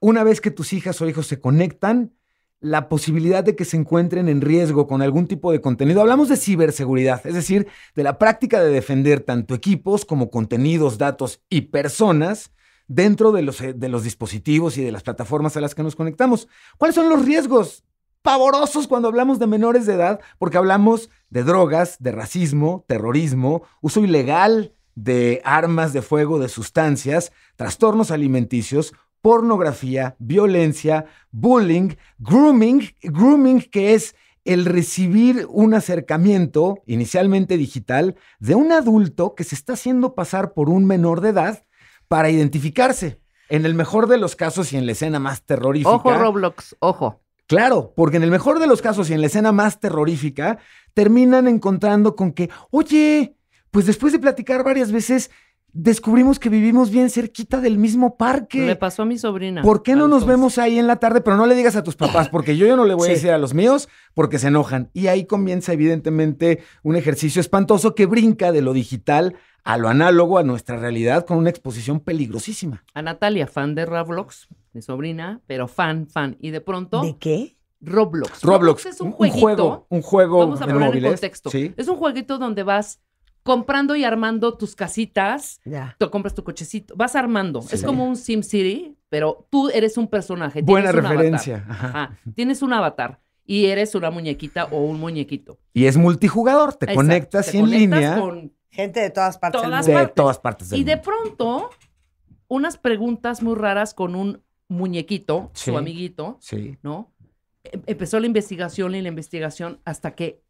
una vez que tus hijas o hijos se conectan, la posibilidad de que se encuentren en riesgo con algún tipo de contenido. Hablamos de ciberseguridad, es decir, de la práctica de defender tanto equipos como contenidos, datos y personas dentro de los, eh, dispositivos y de las plataformas a las que nos conectamos. ¿Cuáles son los riesgos pavorosos cuando hablamos de menores de edad? Porque hablamos de drogas, de racismo, terrorismo, uso ilegal de armas de fuego, de sustancias, trastornos alimenticios, pornografía, violencia, bullying, grooming, grooming que es el recibir un acercamiento inicialmente digital de un adulto que se está haciendo pasar por un menor de edad para identificarse. En el mejor de los casos y en la escena más terrorífica. Ojo Roblox, ojo. Claro, porque en el mejor de los casos y en la escena más terrorífica terminan encontrando con que, oye, pues después de platicar varias veces, descubrimos que vivimos bien cerquita del mismo parque. le
pasó a mi sobrina. ¿Por
qué no nos vemos ahí en la tarde? Pero no le digas a tus papás, porque yo, yo no le voy a decir a los míos, porque se enojan. Y ahí comienza evidentemente un ejercicio espantoso que brinca de lo digital a lo análogo, a nuestra realidad, con una exposición peligrosísima.
A Natalia, fan de Roblox, mi sobrina, pero fan, fan. Y de pronto... ¿De qué? Roblox. Roblox, es un, jueguito, juego, un
juego vamos a poner contexto. Es
un jueguito donde vas comprando y armando tus casitas. Ya. compras tu cochecito. Vas armando. Es como un Sim City, pero tú eres un personaje. Buena referencia. Tienes un avatar y eres una muñequita o un muñequito.
Y es multijugador. Te conectas en línea. Con
gente de todas partes. del De
todas partes. y de
pronto, unas preguntas muy raras con un muñequito, su amiguito, sí. ¿no? Em, empezó la investigación y la investigación hasta que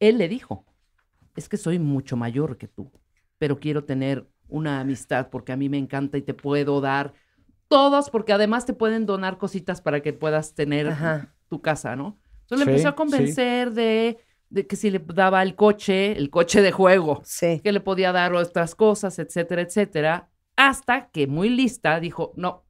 él le dijo es que soy mucho mayor que tú, pero quiero tener una amistad porque a mí me encanta y te puedo dar todos, porque además te pueden donar cositas para que puedas tener tu casa, ¿no? Entonces le empezó a convencer de, que si le daba el coche, el coche de juego, que le podía dar otras cosas, etcétera, etcétera, hasta que muy lista dijo, no,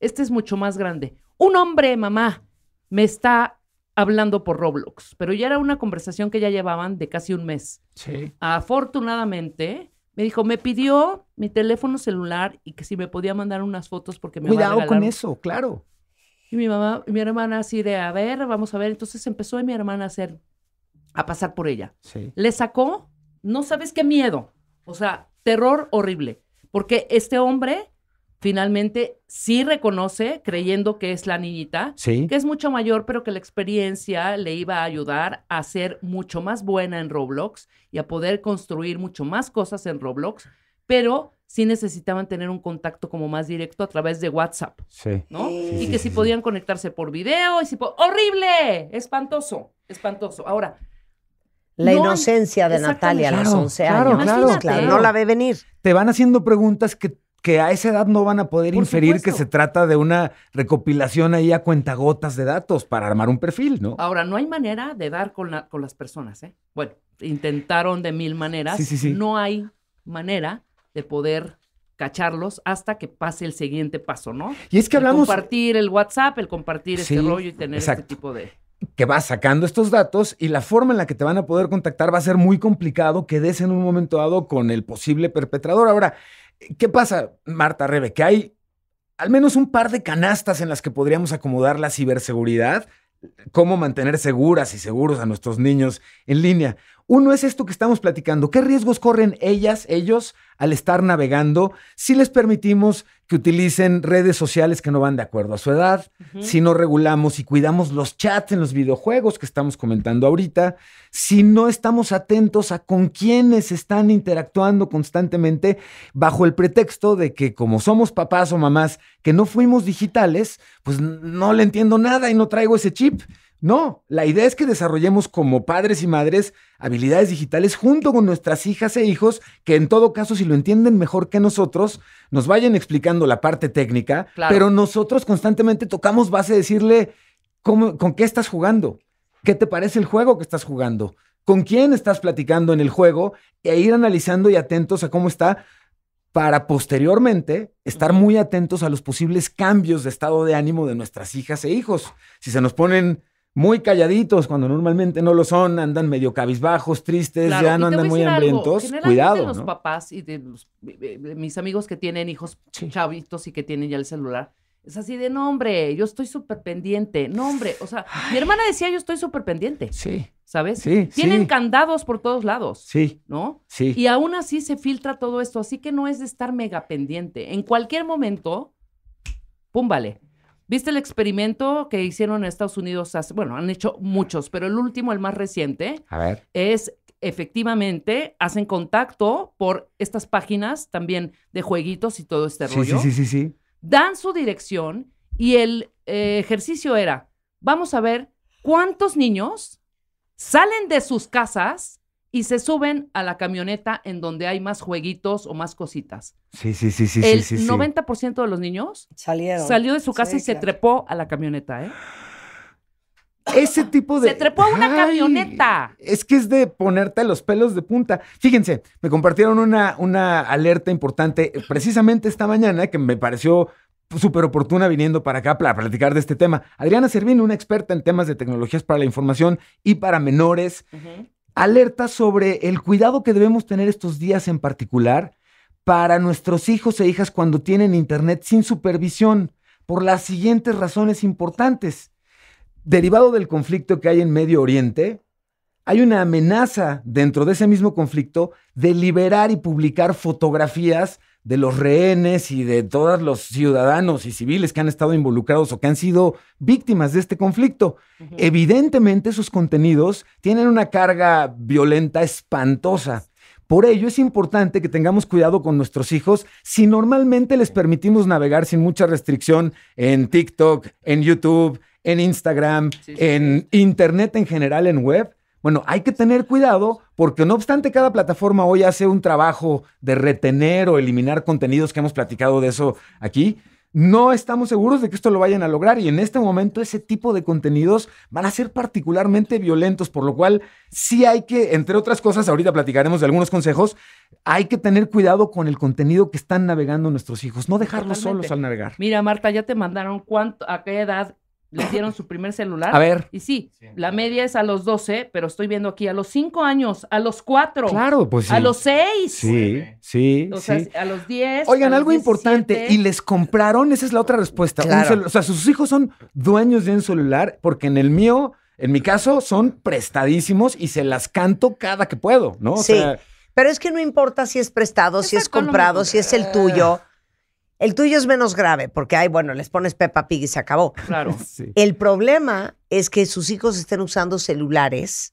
este es mucho más grande. Un hombre, mamá, me está hablando por Roblox, pero ya era una conversación que ya llevaban de casi un mes. Sí. Afortunadamente, me dijo, me pidió mi teléfono celular y que si me podía mandar unas fotos porque me Cuidado con eso, claro. Y mi mamá, mi hermana así de, a ver, vamos a ver. Entonces empezó mi hermana a hacer, a pasar por ella. Sí. Le sacó, no sabes qué miedo, o sea, terror horrible, porque este hombre finalmente sí reconoce, creyendo que es la niñita, que es mucho mayor, pero que la experiencia le iba a ayudar a ser mucho más buena en Roblox y a poder construir mucho más cosas en Roblox, pero sí necesitaban tener un contacto como más directo a través de
WhatsApp, sí.
¿no? y que si podían conectarse por video, y si horrible, espantoso, espantoso. Ahora,
la inocencia de Natalia a los 11 años. claro, claro, no la
ve venir. Te van haciendo preguntas que que a esa edad no van a poder inferir que se trata de una recopilación ahí a cuentagotas de datos para armar un perfil, ¿no?
Ahora, no hay manera de dar con, con las personas, ¿eh? Bueno, intentaron de mil maneras. No hay manera de poder cacharlos hasta que pase el siguiente
paso, ¿no?
Y es que el compartir
el WhatsApp, el compartir este rollo y tener este tipo de
que
vas sacando estos datos y la forma en la que te van a poder contactar va a ser muy complicado que en un momento dado con el posible perpetrador. Ahora, ¿Qué pasa, Marta Rebe? Que hay al menos un par de canastas en las que podríamos acomodar la ciberseguridad, cómo mantener seguras y seguros a nuestros niños en línea. Uno es esto que estamos platicando. ¿Qué riesgos corren ellas, ellos, al estar navegando si les permitimos que utilicen redes sociales que no van de acuerdo a su edad, si no regulamos y cuidamos los chats en los videojuegos que estamos comentando ahorita, si no estamos atentos a con quienes están interactuando constantemente bajo el pretexto de que como somos papás o mamás que no fuimos digitales, pues no le entiendo nada y no traigo ese chip. No, la idea es que desarrollemos como padres y madres habilidades digitales junto con nuestras hijas e hijos, que en todo caso, si lo entienden mejor que nosotros, nos vayan explicando la parte técnica, pero nosotros constantemente tocamos base, decirle con qué estás jugando, qué te parece el juego que estás jugando, con quién estás platicando en el juego, e ir analizando y atentos a cómo está para posteriormente estar muy atentos a los posibles cambios de estado de ánimo de nuestras hijas e hijos. Si se nos ponen muy calladitos cuando normalmente no lo son, andan medio cabizbajos, tristes, ya no andan muy hambrientos.
Cuidado. los papás y de, los, mis amigos que tienen hijos chavitos y que tienen ya el celular. Es así de, no, hombre, yo estoy súper pendiente. No, hombre, o sea, mi hermana decía, yo estoy súper pendiente. Sí. ¿Sabes? Sí. Tienen candados por todos lados. Sí. ¿No? Sí. Y aún así se filtra todo esto. Así que no es de estar mega pendiente. En cualquier momento, pum, vale ¿Viste el experimento que hicieron en Estados Unidos? Hace, bueno, han hecho muchos, pero el último, el más reciente, A ver. es efectivamente hacen contacto por estas páginas también de jueguitos y todo este rollo. Sí, sí, sí, sí. Dan su dirección y el eh, ejercicio era, vamos a ver cuántos niños salen de sus casas y se suben a la camioneta en donde hay más jueguitos o más cositas. Sí, sí, sí, sí. El sí, El 90% de los niños salió de su casa y se trepó a la camioneta, ¿eh? Ese tipo de. Se trepó a una camioneta.
Es que es de ponerte los pelos de punta. Fíjense, me compartieron una, una alerta importante eh, precisamente esta mañana que me pareció súper oportuna viniendo para acá para platicar de este tema. Adriana Servín, una experta en temas de tecnologías para la información y para menores, Ajá alerta sobre el cuidado que debemos tener estos días en particular para nuestros hijos e hijas cuando tienen internet sin supervisión por las siguientes razones importantes. Derivado del conflicto que hay en Medio Oriente, hay una amenaza dentro de ese mismo conflicto de liberar y publicar fotografías de los rehenes y de todos los ciudadanos y civiles que han estado involucrados o que han sido víctimas de este conflicto. Evidentemente sus contenidos tienen una carga violenta espantosa. Por ello es importante que tengamos cuidado con nuestros hijos si normalmente les permitimos navegar sin mucha restricción en TikTok, en YouTube, en Instagram, en Internet en general, en web bueno, hay que tener cuidado porque no obstante cada plataforma hoy hace un trabajo de retener o eliminar contenidos que hemos platicado de eso aquí. No estamos seguros de que esto lo vayan a lograr y en este momento ese tipo de contenidos van a ser particularmente violentos, por lo cual sí hay que, entre otras cosas, ahorita platicaremos de algunos consejos, hay que tener cuidado con el contenido que están navegando nuestros hijos, no dejarlos solos al navegar.
Mira, Marta, ya te mandaron cuánto, a qué edad les dieron su primer celular. A ver. Y sí, la media es a los 12, pero estoy viendo aquí a los 5 años, a los 4. Claro, pues A los 6.
Sí, sí. O sea, a los 10. Oigan, algo importante. Y les compraron, esa es la otra respuesta. o sea, sus hijos son dueños de un celular, porque en el mío, en mi caso, son prestadísimos y se las canto cada que puedo, ¿no? sí. pero es que no
importa si es prestado, si es comprado, si es el tuyo.
El tuyo es menos grave porque,
ay, bueno, les pones Peppa Pig y se acabó. Claro. El problema es que sus hijos estén usando celulares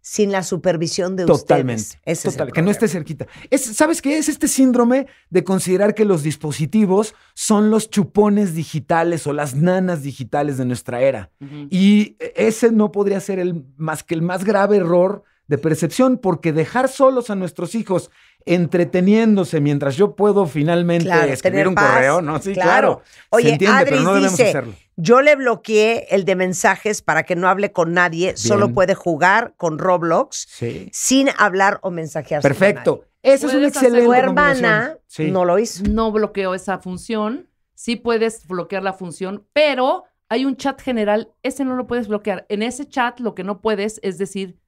sin la supervisión de ustedes. Totalmente. que no esté
cerquita. ¿Sabes qué? Es este síndrome de considerar que los dispositivos son los chupones digitales o las nanas digitales de nuestra era. Y eh, ese no podría ser el, más que el más grave error de percepción, porque dejar solos a nuestros hijos entreteniéndose mientras yo puedo finalmente escribir un correo, ¿no? Sí, claro. Oye, dice,
yo le bloqueé el de mensajes para que no hable con nadie, solo puede jugar con Roblox sin hablar o mensajear. Perfecto. Esa es una excelente Tu hermana no lo hizo. No bloqueó esa función. Sí
puedes bloquear la función, pero hay un chat general, ese no lo puedes bloquear. En ese chat lo que no puedes es decir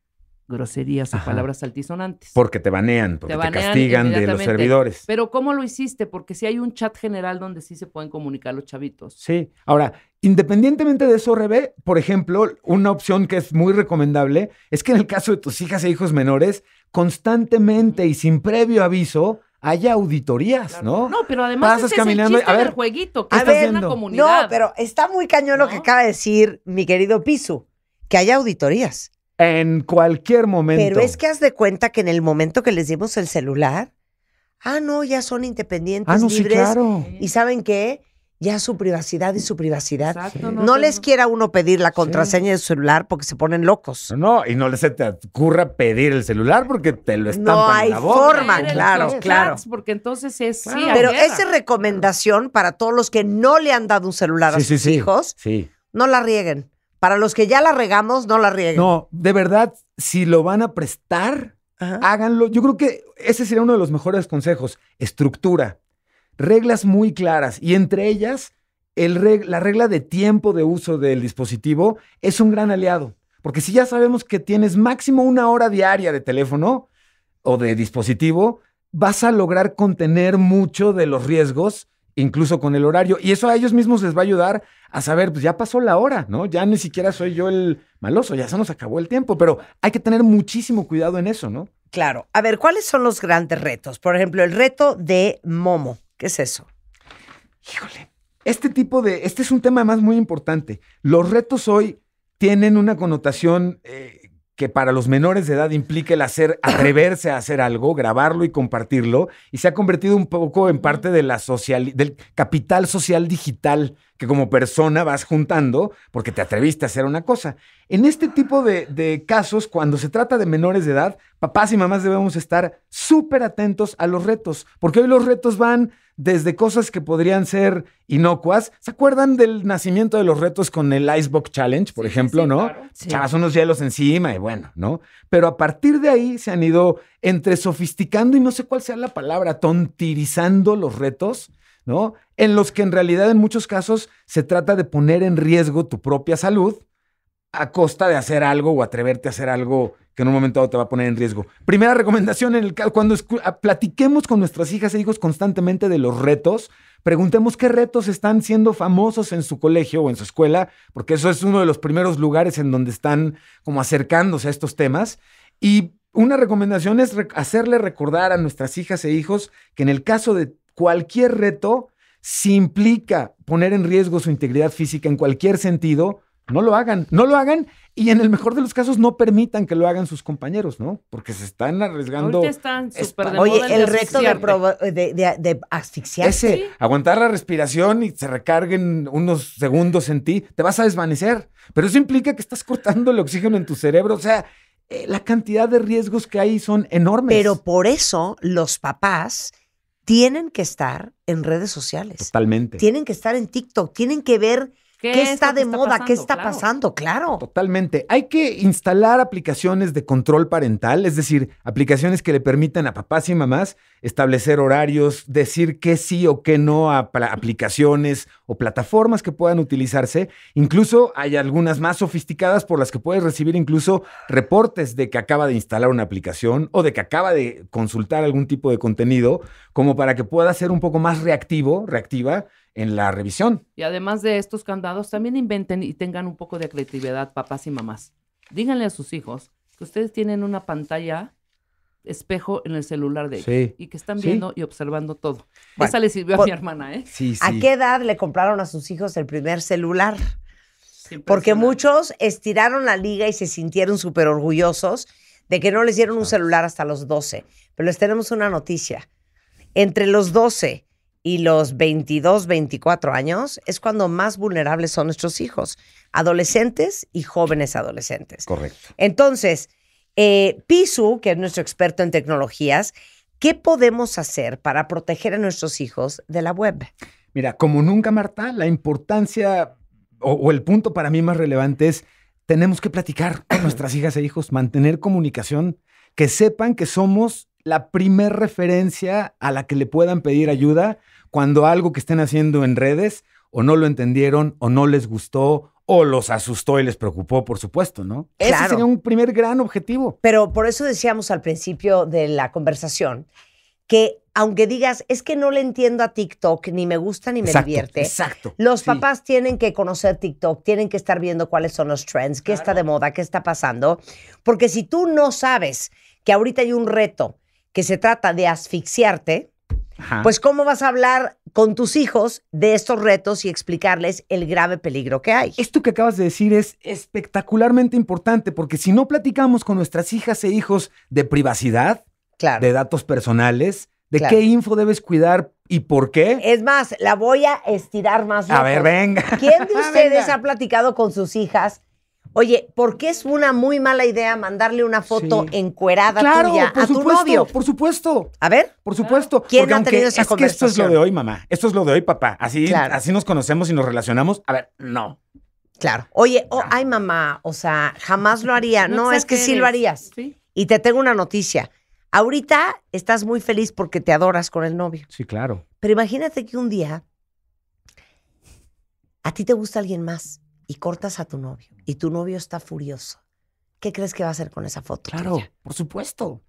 groserías o palabras altisonantes.
Porque te banean, porque te, castigan de los servidores.
Pero ¿cómo lo hiciste? Porque si hay un chat general donde sí se pueden comunicar
los chavitos. Sí. Ahora, independientemente de eso, Rebe, por ejemplo, una opción que es muy recomendable es que en el caso de tus hijas e hijos menores, constantemente y sin previo aviso, haya auditorías, ¿no?
No,
pero además el a ver, jueguito, que estás una comunidad. No, pero
está muy cañón lo que acaba de decir mi querido Piso, que haya auditorías. En cualquier momento. Pero es que haz de cuenta que en el momento que les dimos el celular, ah, no, ya son independientes, ah, Y ¿saben qué? Ya su privacidad y su privacidad. no, les quiera uno pedir la contraseña de su celular porque se ponen
locos. No, y no les se te ocurra pedir el celular porque te lo estampan No hay la forma, claro, claro.
Porque entonces es Pero esa recomendación para todos los que no le han dado un celular a sus hijos, no la rieguen. Para los que ya la regamos, no la
rieguen. No, de verdad, si lo van a prestar, háganlo. Yo creo que ese sería uno de los mejores consejos. Estructura, reglas muy claras y entre ellas, la regla de tiempo de uso del dispositivo es un gran aliado. Porque si ya sabemos que tienes máximo una hora diaria de teléfono o de dispositivo, vas a lograr contener mucho de los riesgos incluso con el horario. Y eso a ellos mismos les va a ayudar a saber, pues ya pasó la hora, ¿no? Ya ni siquiera soy yo el maloso, ya se nos acabó el tiempo, pero hay que tener muchísimo cuidado en eso, ¿no?
Claro. A ver, ¿cuáles son los grandes
retos? Por ejemplo, el reto de Momo. ¿Qué es eso? Híjole. Este tipo de, este es un tema más muy importante. Los retos hoy tienen una connotación eh, que para los menores de edad implica el hacer, atreverse a hacer algo, grabarlo y compartirlo, y se ha convertido un poco en parte de la del capital social digital que como persona vas juntando porque te atreviste a hacer una cosa. En este tipo de casos, cuando se trata de menores de edad, papás y mamás debemos estar súper atentos a los retos, porque hoy los retos van desde cosas que podrían ser inocuas. ¿Se acuerdan del nacimiento de los retos con el Icebox Challenge, por ejemplo, no? unos hielos encima y bueno, ¿no? Pero a partir de ahí se han ido entre sofisticando y no sé cuál sea la palabra, tontirizando los retos, ¿no? En los que en realidad en muchos casos se trata de poner en riesgo tu propia salud a costa de hacer algo o atreverte a hacer algo que en un momento dado te va a poner en riesgo. Primera recomendación en el cuando ah, platiquemos con nuestras hijas e hijos constantemente de los retos, preguntemos qué retos están siendo famosos en su colegio o en su escuela, porque eso es uno de los primeros lugares en donde están como acercándose a estos temas y una recomendación es hacerle recordar a nuestras hijas e hijos que en el caso de cualquier reto, si implica poner en riesgo su integridad física en cualquier sentido, no lo hagan. No lo hagan y en el mejor de los casos no permitan que lo hagan sus compañeros, ¿no? Porque se están arriesgando. Oye, el, reto
de, de, asfixiarse. Ese,
aguantar la respiración y se recarguen unos segundos en ti, te vas a desvanecer. Pero eso implica que estás cortando el oxígeno en tu cerebro. O sea, eh, la cantidad de riesgos que hay son enormes. Pero por eso
los papás tienen que estar en redes sociales.
Totalmente.
Tienen que estar en TikTok, tienen que ver ¿Qué, está de moda? ¿Qué está
pasando? Claro. Totalmente. Hay que instalar aplicaciones de control parental, es decir, aplicaciones que le permitan a papás y mamás establecer horarios, decir qué sí o qué no a aplicaciones o plataformas que puedan utilizarse. Incluso hay algunas más sofisticadas por las que puedes recibir incluso reportes de que acaba de instalar una aplicación o de que acaba de consultar algún tipo de contenido, como para que pueda ser un poco más reactivo, reactiva en la revisión.
Y además de estos candados, también inventen y tengan un poco de creatividad, papás y mamás. Díganle a sus hijos que ustedes tienen una pantalla espejo en el celular de ellos y que están viendo y
observando todo. Esa le sirvió a mi hermana, ¿eh? Sí, ¿A qué edad le compraron a sus hijos el primer celular? Porque muchos estiraron la liga y se sintieron súper orgullosos de que no les dieron un celular hasta los 12. Pero les tenemos una noticia. Entre los 12 y los 22, 24 años es cuando más vulnerables son nuestros hijos, adolescentes y jóvenes adolescentes. Correcto. Entonces, eh, Pisu, que es nuestro experto en tecnologías, ¿qué
podemos hacer para proteger a nuestros hijos de la web? Mira, como nunca, Marta, la importancia o, o el punto para mí más relevante es tenemos que platicar con nuestras hijas e hijos, mantener comunicación, que sepan que somos la primer referencia a la que le puedan pedir ayuda cuando algo que estén haciendo en redes o no lo entendieron o no les gustó o los asustó y les preocupó, por supuesto, ¿no?
Ese sería un primer gran objetivo. Pero por eso decíamos al principio de la conversación que aunque digas, es que no le entiendo a TikTok, ni me gusta ni me divierte. Exacto. Los papás tienen que conocer TikTok, tienen que estar viendo cuáles son los trends, qué está de moda, qué está pasando. Porque si tú no sabes que ahorita hay un reto que se trata de asfixiarte, pues ¿cómo vas a hablar con tus hijos de estos retos y
explicarles el grave peligro que hay? Esto que acabas de decir es espectacularmente importante porque si no platicamos con nuestras hijas e hijos de privacidad, de datos personales, de qué info debes cuidar y por qué. Es más, la voy a estirar más. A ver, venga.
¿Quién de ustedes ha platicado con sus hijas Oye, ¿por qué es una muy mala idea mandarle una foto encuerada claro, por a supuesto, tu novio? Por supuesto. A
ver. Por supuesto. Ah. ¿Quién porque ha tenido esa es que esto es lo de hoy, mamá. Esto es lo de hoy, papá. Así, así nos conocemos y nos relacionamos. A ver, no. Claro.
Oye, ay, mamá, o sea, jamás lo haría. No, es que sí lo harías. Y te tengo una noticia. Ahorita estás muy feliz porque te adoras con el novio. Sí, claro. Pero imagínate que un día a ti te gusta alguien más y cortas a tu novio y tu novio está furioso, ¿qué crees que va a hacer con esa foto? Claro, por supuesto.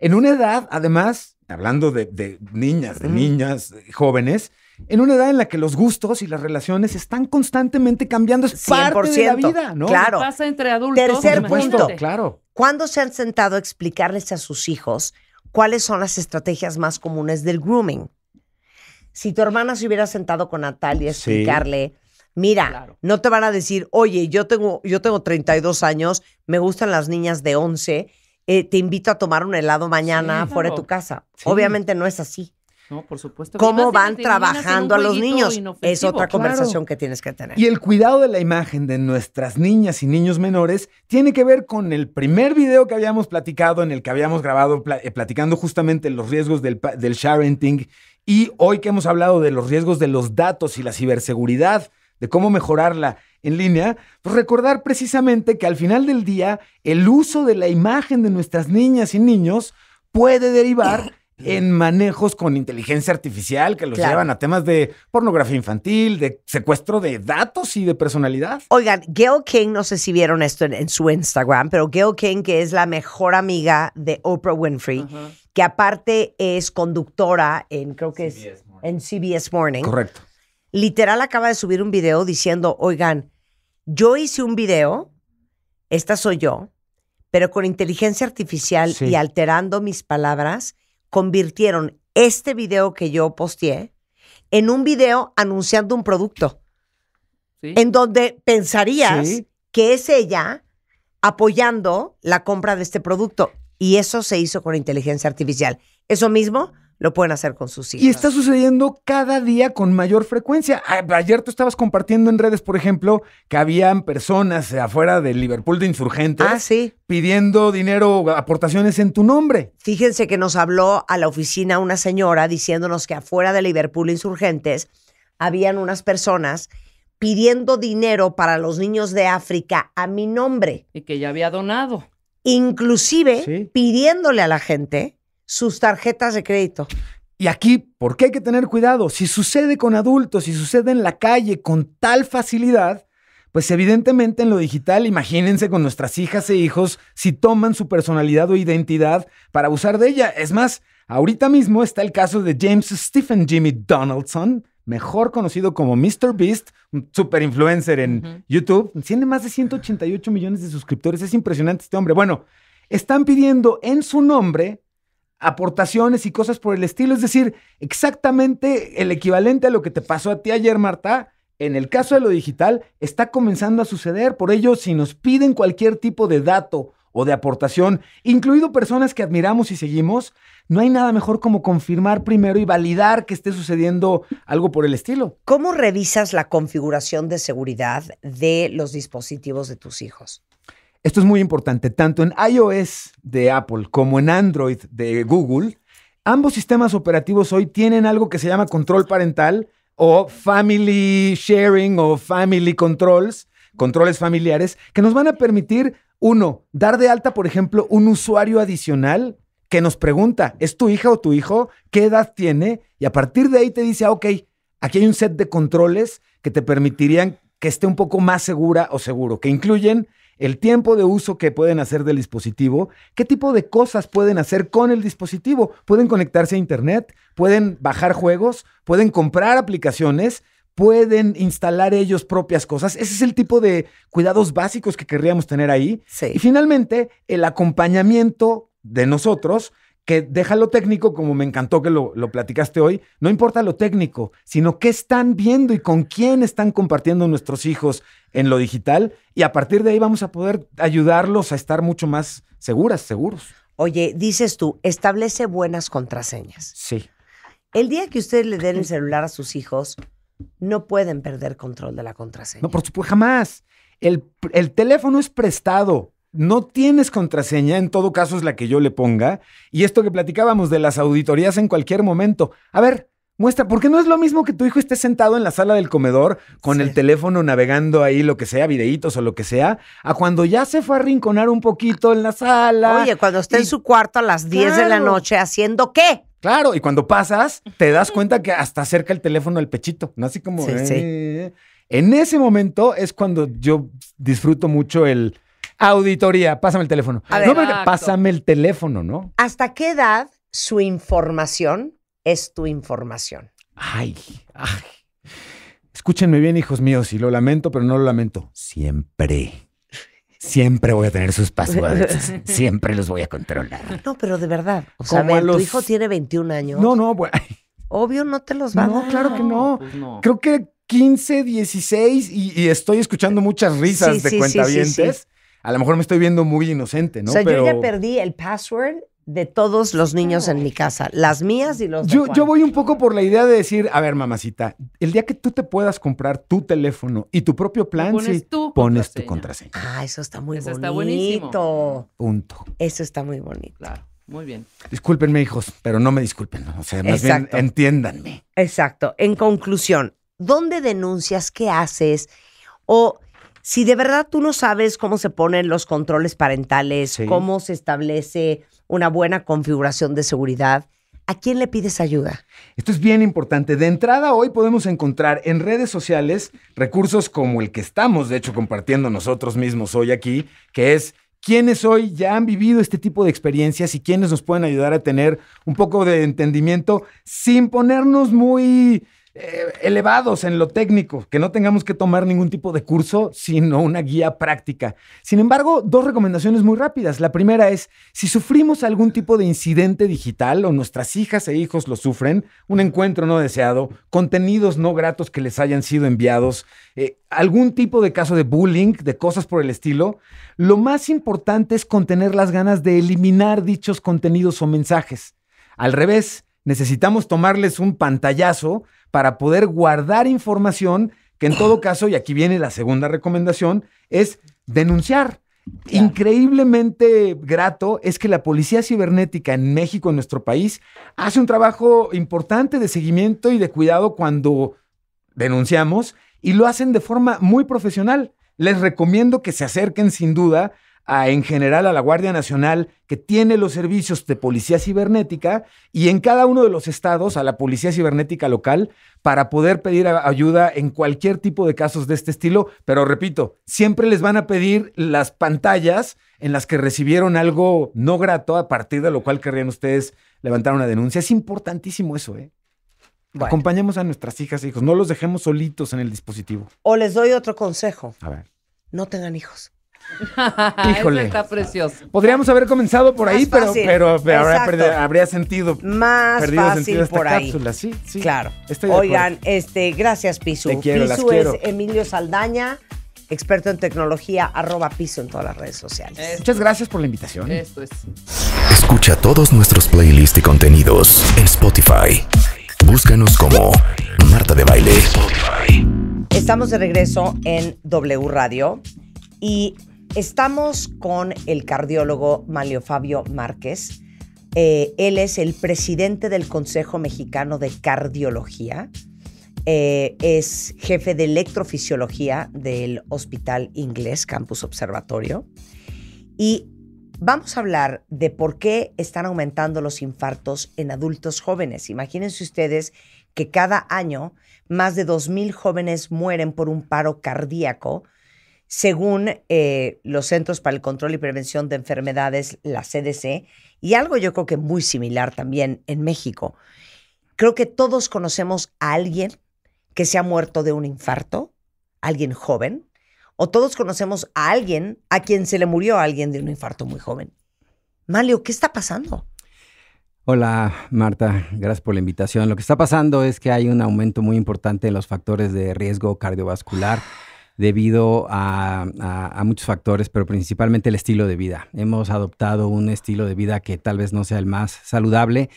En una edad, además, hablando de, niñas, de niñas eh, jóvenes, en una edad en la que los gustos y las relaciones están constantemente cambiando, es parte de la vida, ¿no? Claro. Pasa
entre adultos. Tercer punto,
claro. ¿Cuándo se han sentado a explicarles a sus hijos cuáles son las estrategias más comunes del grooming? Si tu hermana se hubiera sentado con Natalia a explicarle Mira, no te van a decir, oye, yo tengo, yo tengo 32 años, me gustan las niñas de 11, eh, te invito a tomar un helado mañana fuera de tu casa. Obviamente no es así. No, por supuesto. ¿Cómo van trabajando a los niños? Es otra conversación que tienes que tener.
Y el cuidado de la imagen de nuestras niñas y niños menores tiene que ver con el primer video que habíamos platicado, en el que habíamos grabado eh, platicando justamente los riesgos del, del sharenting. Y hoy que hemos hablado de los riesgos de los datos y la ciberseguridad, de cómo mejorarla en línea, pues recordar precisamente que al final del día el uso de la imagen de nuestras niñas y niños puede derivar en manejos con inteligencia artificial que los llevan a temas de pornografía infantil, de secuestro de datos y de personalidad.
Oigan, Gail King, no sé si vieron esto en, su Instagram, pero Gail King, que es la mejor amiga de Oprah Winfrey, que aparte es conductora en, creo que es en CBS Morning. Correcto literal acaba de subir un video diciendo, oigan, yo hice un video, esta soy yo, pero con inteligencia artificial y alterando mis palabras, convirtieron este video que yo posteé en un video anunciando un producto. En donde pensarías que es ella apoyando la compra de este producto. Y eso se hizo con inteligencia artificial. Eso mismo
lo pueden hacer con sus hijos. Y está sucediendo cada día con mayor frecuencia. Ayer tú estabas compartiendo en redes, por ejemplo, que habían personas afuera del Liverpool de insurgentes ah, pidiendo dinero, aportaciones en tu nombre. Fíjense que nos habló a la oficina
una señora diciéndonos que afuera de Liverpool insurgentes habían unas personas pidiendo dinero para los niños de África a mi nombre. Y que ya había donado. Inclusive pidiéndole a la gente sus tarjetas de
crédito. Y aquí, ¿por qué hay que tener cuidado? Si sucede con adultos, si sucede en la calle con tal facilidad, pues evidentemente en lo digital, imagínense con nuestras hijas e hijos si toman su personalidad o identidad para abusar de ella. Es más, ahorita mismo está el caso de James Stephen Jimmy Donaldson, mejor conocido como Mr. Beast, un super influencer en YouTube. Tiene más de 188 millones de suscriptores. Es impresionante este hombre. Bueno, están pidiendo en su nombre aportaciones y cosas por el estilo. Es decir, exactamente el equivalente a lo que te pasó a ti ayer, Marta. En el caso de lo digital, está comenzando a suceder. Por ello, si nos piden cualquier tipo de dato o de aportación, incluido personas que admiramos y seguimos, no hay nada mejor como confirmar primero y validar que esté sucediendo algo por el estilo. ¿Cómo revisas la
configuración de seguridad de los dispositivos de tus hijos?
Esto es muy importante, tanto en iOS de Apple como en Android de Google, ambos sistemas operativos hoy tienen algo que se llama control parental o family sharing o family controls, controles familiares, que nos van a permitir, uno, dar de alta, por ejemplo, un usuario adicional que nos pregunta, ¿es tu hija o tu hijo? ¿Qué edad tiene? Y a partir de ahí te dice, ah, ok, aquí hay un set de controles que te permitirían que esté un poco más segura o seguro, que incluyen el tiempo de uso que pueden hacer del dispositivo, qué tipo de cosas pueden hacer con el dispositivo. Pueden conectarse a Internet, pueden bajar juegos, pueden comprar aplicaciones, pueden instalar ellos propias cosas. Ese es el tipo de cuidados básicos que querríamos tener ahí. Y finalmente, el acompañamiento de nosotros que deja lo técnico, como me encantó que lo, platicaste hoy, no importa lo técnico, sino qué están viendo y con quién están compartiendo nuestros hijos en lo digital. Y a partir de ahí vamos a poder ayudarlos a estar mucho más seguras, seguros. Oye, dices tú, establece buenas contraseñas. Sí.
El día que ustedes le den el celular a sus hijos, no pueden perder
control de la contraseña. No, por supuesto, jamás. El, el teléfono es prestado no tienes contraseña, en todo caso es la que yo le ponga, y esto que platicábamos de las auditorías en cualquier momento. A ver, muestra, porque no es lo mismo que tu hijo esté sentado en la sala del comedor con el teléfono navegando ahí lo que sea, videitos o lo que sea, a cuando ya se fue a rinconar un poquito en la sala. Oye, cuando esté en su cuarto a las 10 de la noche
haciendo qué?
Claro, y cuando pasas, te das cuenta que hasta acerca el teléfono al pechito, ¿no? Así como... Eh". En ese momento es cuando yo disfruto mucho el Auditoría, pásame el teléfono. A pásame el teléfono, ¿no?
¿Hasta qué edad su información es tu información?
Ay, ay. Escúchenme bien, hijos míos, y lo lamento, pero no lo lamento. Siempre. Siempre voy a tener sus passwords. Siempre los voy a controlar.
No, pero de verdad. O sea, tu hijo tiene 21 años. No, no, bueno. Obvio, no te los va a dar. claro que no. Pues
Creo que 15, 16 y, estoy escuchando muchas risas de sí, cuentavientes a lo mejor me estoy viendo muy inocente, ¿no? O sea, yo ya perdí
el password de todos los niños en mi casa, las mías y los de yo, yo
voy un poco por la idea de decir, a ver, mamacita, el día que tú te puedas comprar tu teléfono y tu propio plan, pones, tu, pones contraseña. tu contraseña.
Ah, eso está muy eso bonito. Está buenísimo. Punto. Eso está muy bonito. Claro. Muy bien.
Discúlpenme, hijos, pero no me disculpen. O sea, más bien entiéndanme.
Exacto. En conclusión, ¿dónde denuncias? ¿Qué haces? O si de verdad tú no sabes cómo se ponen los controles parentales, cómo se establece una buena configuración de seguridad, ¿A quién
le pides ayuda? Esto es bien importante. De entrada, hoy podemos encontrar en redes sociales recursos como el que estamos, de hecho, compartiendo nosotros mismos hoy aquí, que es quiénes hoy ya han vivido este tipo de experiencias y quiénes nos pueden ayudar a tener un poco de entendimiento sin ponernos muy eh, elevados en lo técnico, que no tengamos que tomar ningún tipo de curso, sino una guía práctica. Sin embargo, dos recomendaciones muy rápidas. La primera es, si sufrimos algún tipo de incidente digital o nuestras hijas e hijos lo sufren, un encuentro no deseado, contenidos no gratos que les hayan sido enviados, eh, algún tipo de caso de bullying, de cosas por el estilo, lo más importante es contener las ganas de eliminar dichos contenidos o mensajes. Al revés, necesitamos tomarles un pantallazo para poder guardar información que en todo caso, y aquí viene la segunda recomendación, es denunciar. Increíblemente grato es que la policía cibernética en México, en nuestro país, hace un trabajo importante de seguimiento y de cuidado cuando denunciamos y lo hacen de forma muy profesional. Les recomiendo que se acerquen sin duda a, en general a la Guardia Nacional, que tiene los servicios de policía cibernética, y en cada uno de los estados a la policía cibernética local para poder pedir ayuda en cualquier tipo de casos de este estilo. Pero repito, siempre les van a pedir las pantallas en las que recibieron algo no grato, a partir de lo cual querrían ustedes levantar una denuncia. Es importantísimo eso, ¿eh? Acompañemos a nuestras hijas e hijos, no los dejemos solitos en el dispositivo.
O les doy otro
consejo. A ver.
No tengan hijos. Híjole. está precioso.
Podríamos haber comenzado por ahí, pero, pero, habría, sentido.
Más perdido fácil por ahí. Sí, Claro. Oigan, este, gracias, Pisu. Pisu es Emilio Saldaña experto en tecnología, arroba piso en todas las redes sociales. Muchas
gracias por la invitación. Esto es. Escucha todos nuestros playlists y contenidos en Spotify. Búscanos como Marta de Baile. Estamos
de regreso en W Radio y Estamos con el cardiólogo Mario Fabio Márquez. Eh, él es el presidente del Consejo Mexicano de Cardiología. Eh, es jefe de electrofisiología del Hospital Inglés Campus Observatorio. Y vamos a hablar de por qué están aumentando los infartos en adultos jóvenes. Imagínense ustedes que cada año más de 2.000 jóvenes mueren por un paro cardíaco según eh, los Centros para el Control y Prevención de Enfermedades, la CDC, y algo yo creo que muy similar también en México. Creo que todos conocemos a alguien que se ha muerto de un infarto, alguien joven, o todos conocemos a alguien a quien se le murió a alguien de un infarto muy joven. Malio, ¿qué está pasando?
Hola Marta, gracias por la invitación. Lo que está pasando es que hay un aumento muy importante en los factores de riesgo cardiovascular. Ah debido a, muchos factores, pero principalmente el estilo de vida. Hemos adoptado un estilo de vida que tal vez no sea el más saludable.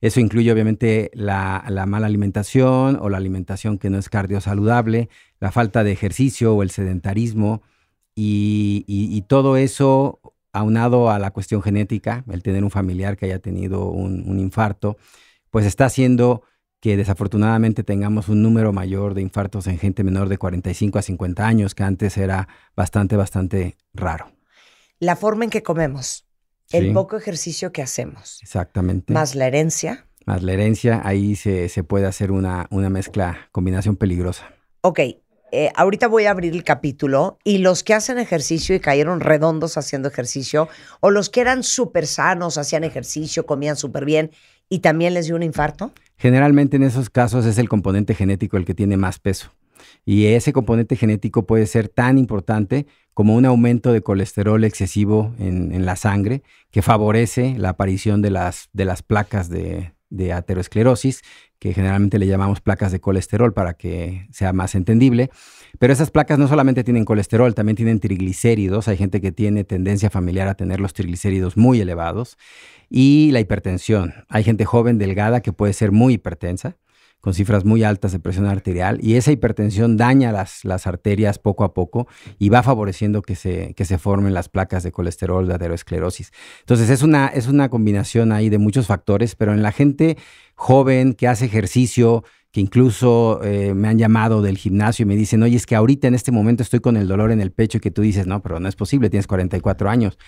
Eso incluye obviamente la, mala alimentación o la alimentación que no es cardiosaludable, la falta de ejercicio o el sedentarismo y, todo eso aunado a la cuestión genética, el tener un familiar que haya tenido un, un infarto, pues está haciendo que desafortunadamente tengamos un número mayor de infartos en gente menor de 45 a 50 años, que antes era bastante, bastante
raro. La forma en que comemos, el poco ejercicio que hacemos.
Exactamente. Más
la herencia.
Más la herencia, ahí se, puede hacer una, una mezcla, combinación peligrosa.
Ok, eh, ahorita voy a abrir el capítulo y los que hacen ejercicio y cayeron redondos haciendo ejercicio, o los que eran súper sanos, hacían ejercicio, comían súper bien y también les dio un
infarto? Generalmente en esos casos es el componente genético el que tiene más peso. Y ese componente genético puede ser tan importante como un aumento de colesterol excesivo en, la sangre que favorece la aparición de las, de las placas de, de aterosclerosis que generalmente le llamamos placas de colesterol para que sea más entendible. Pero esas placas no solamente tienen colesterol, también tienen triglicéridos. Hay gente que tiene tendencia familiar a tener los triglicéridos muy elevados. Y la hipertensión. Hay gente joven, delgada, que puede ser muy hipertensa con cifras muy altas de presión arterial y esa hipertensión daña las, las arterias poco a poco y va favoreciendo que se, que se formen las placas de colesterol, de aterosclerosis. Entonces es una, es una combinación ahí de muchos factores, pero en la gente joven que hace ejercicio, que incluso eh, me han llamado del gimnasio y me dicen, oye, es que ahorita en este momento estoy con el dolor en el pecho y que tú dices, no, pero no es posible, tienes 44 años.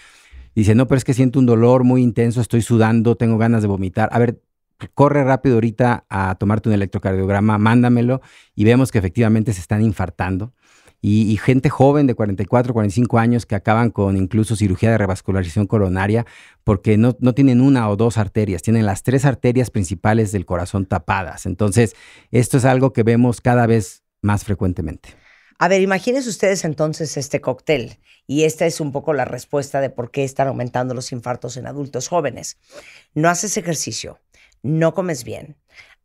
Dice, no, pero es que siento un dolor muy intenso, estoy sudando, tengo ganas de vomitar. A ver, corre rápido ahorita a tomarte un electrocardiograma, mándamelo y vemos que efectivamente se están infartando. Y, gente joven de 44, 45 años que acaban con incluso cirugía de revascularización coronaria porque no, no, tienen una o dos arterias, tienen las tres arterias principales del corazón tapadas. Entonces, esto es algo que vemos cada vez más frecuentemente.
A ver, imagínense ustedes entonces este cóctel y esta es un poco la respuesta de por qué están aumentando los infartos en adultos jóvenes. No haces ejercicio, no comes bien,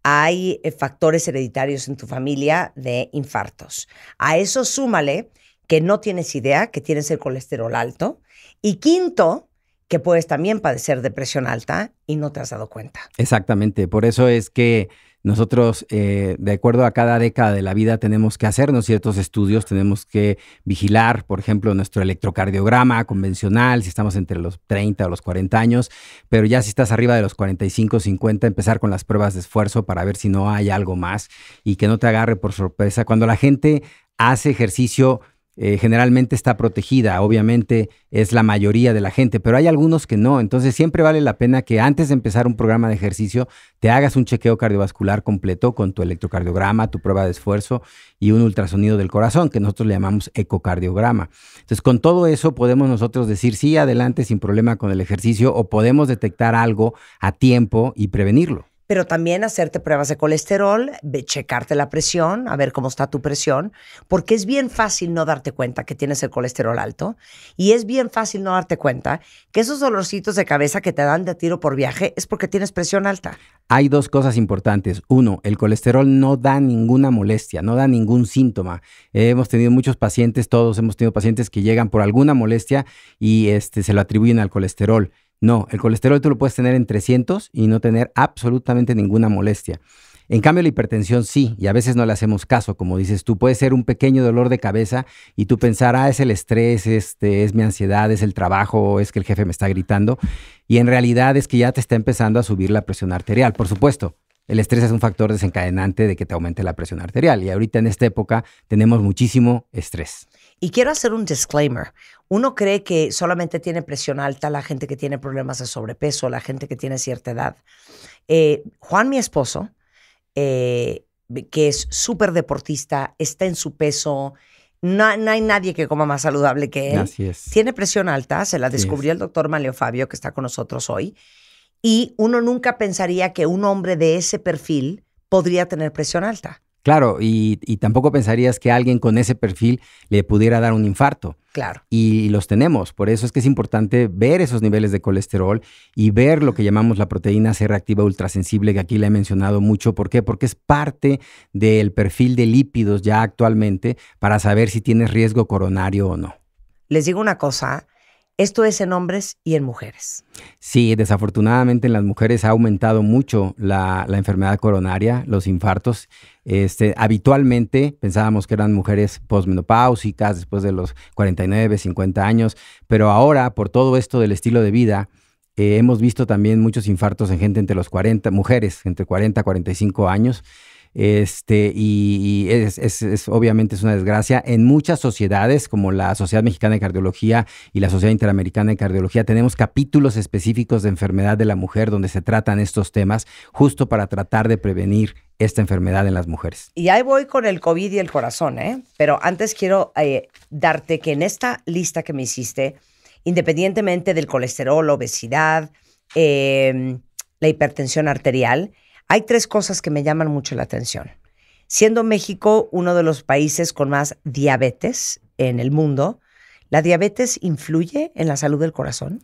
hay eh, factores hereditarios en tu familia de infartos. A eso súmale que no tienes idea que tienes el colesterol alto. Y quinto, que puedes también padecer depresión alta y no te has dado cuenta.
Exactamente, por eso es que nosotros, eh, de acuerdo a cada década de la vida, tenemos que hacernos ciertos estudios, tenemos que vigilar, por ejemplo, nuestro electrocardiograma convencional, si estamos entre los 30 o los 40 años, pero ya si estás arriba de los 45, 50, empezar con las pruebas de esfuerzo para ver si no hay algo más y que no te agarre por sorpresa. Cuando la gente hace ejercicio eh, generalmente está protegida, obviamente es la mayoría de la gente, pero hay algunos que no, entonces siempre vale la pena que antes de empezar un programa de ejercicio te hagas un chequeo cardiovascular completo con tu electrocardiograma, tu prueba de esfuerzo y un ultrasonido del corazón, que nosotros le llamamos ecocardiograma. Entonces con todo eso podemos nosotros decir sí, adelante sin problema con el ejercicio o podemos detectar algo a tiempo y prevenirlo pero
también hacerte pruebas de colesterol, checarte la presión, a ver cómo está tu presión, porque es bien fácil no darte cuenta que tienes el colesterol alto y es bien fácil no darte cuenta que esos dolorcitos de cabeza que te dan de tiro por viaje es porque tienes presión alta.
Hay dos cosas importantes. Uno, el colesterol no da ninguna molestia, no da ningún síntoma. hemos tenido muchos pacientes, todos hemos tenido pacientes que llegan por alguna molestia y este, se lo atribuyen al colesterol. No, el colesterol tú lo puedes tener en 300 y no tener absolutamente ninguna molestia. En cambio, la hipertensión sí, y a veces no le hacemos caso, como dices tú, puede ser un pequeño dolor de cabeza y tú pensar, ah, es el estrés, este, es mi ansiedad, es el trabajo, es que el jefe me está gritando, y en realidad es que ya te está empezando a subir la presión arterial, por supuesto. El estrés es un factor desencadenante de que te aumente la presión arterial y ahorita en esta época tenemos muchísimo estrés.
Y quiero hacer un disclaimer. Uno cree que solamente tiene presión alta la gente que tiene problemas de sobrepeso, la gente que tiene cierta edad. Eh, Juan, mi esposo, eh, que es súper deportista, está en su peso, no, hay nadie que coma más saludable que él. Tiene presión alta, se la descubrió el doctor Maleo Fabio, que está con nosotros hoy. Y uno nunca pensaría que un hombre de ese perfil podría tener presión alta.
Claro, y, tampoco pensarías que alguien con ese perfil le pudiera dar un infarto. Claro. Y los tenemos, por eso es que es importante ver esos niveles de colesterol y ver lo que llamamos la proteína C reactiva ultrasensible, que aquí le he mencionado mucho. ¿Por qué? Porque es parte del perfil de lípidos ya actualmente para saber si tienes riesgo coronario o no.
Les digo una cosa, esto es en hombres y en mujeres.
Sí, desafortunadamente en las mujeres ha aumentado mucho la, enfermedad coronaria, los infartos. Este, habitualmente pensábamos que eran mujeres posmenopáusicas después de los 49, 50 años, pero ahora por todo esto del estilo de vida, eh, hemos visto también muchos infartos en gente entre los 40, mujeres entre 40 y 45 años. Este, y, es, obviamente es una desgracia. En muchas sociedades, como la Sociedad Mexicana de Cardiología y la Sociedad Interamericana de Cardiología, tenemos capítulos específicos de enfermedad de la mujer donde se tratan estos temas, justo para tratar de prevenir esta enfermedad en las mujeres.
Y ahí voy con el COVID y el corazón, ¿eh? Pero antes quiero eh, darte que en esta lista que me hiciste, independientemente del colesterol, obesidad, em, la hipertensión arterial, hay tres cosas que me llaman mucho la atención. Siendo México uno de los países con más diabetes en el mundo, ¿la diabetes influye en la salud del corazón?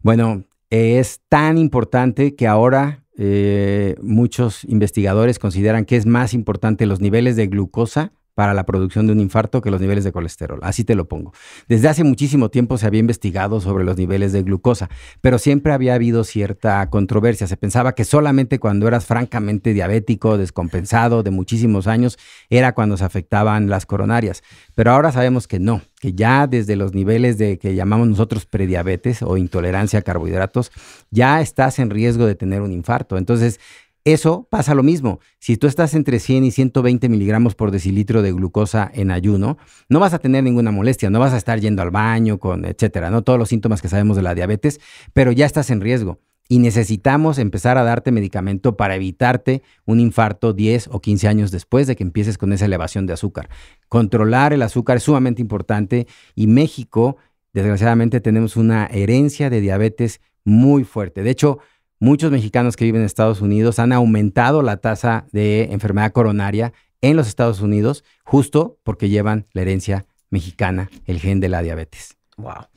Bueno, es tan importante que ahora eh, muchos investigadores consideran que es más importante los niveles de glucosa para la producción de un infarto que los niveles de colesterol. Así te lo pongo. Desde hace muchísimo tiempo se había investigado sobre los niveles de glucosa, pero siempre había habido cierta controversia. Se pensaba que solamente cuando eras francamente diabético, descompensado, de muchísimos años, era cuando se afectaban las coronarias. Pero ahora sabemos que no, que ya desde los niveles de que llamamos nosotros prediabetes o intolerancia a carbohidratos, ya estás en riesgo de tener un infarto. Entonces, eso pasa lo mismo. Si tú estás entre 100 y 120 miligramos por decilitro de glucosa en ayuno, no vas a tener ninguna molestia, no vas a estar yendo al baño, con etcétera, ¿no? Todos los síntomas que sabemos de la diabetes, pero ya estás en riesgo y necesitamos empezar a darte medicamento para evitarte un infarto 10 o 15 años después de que empieces con esa elevación de azúcar. Controlar el azúcar es sumamente importante y México, desgraciadamente, tenemos una herencia de diabetes muy fuerte. De hecho, Muchos mexicanos que viven en Estados Unidos han aumentado la tasa de enfermedad coronaria en los Estados Unidos justo porque llevan la herencia mexicana, el gen de la diabetes.
Wow.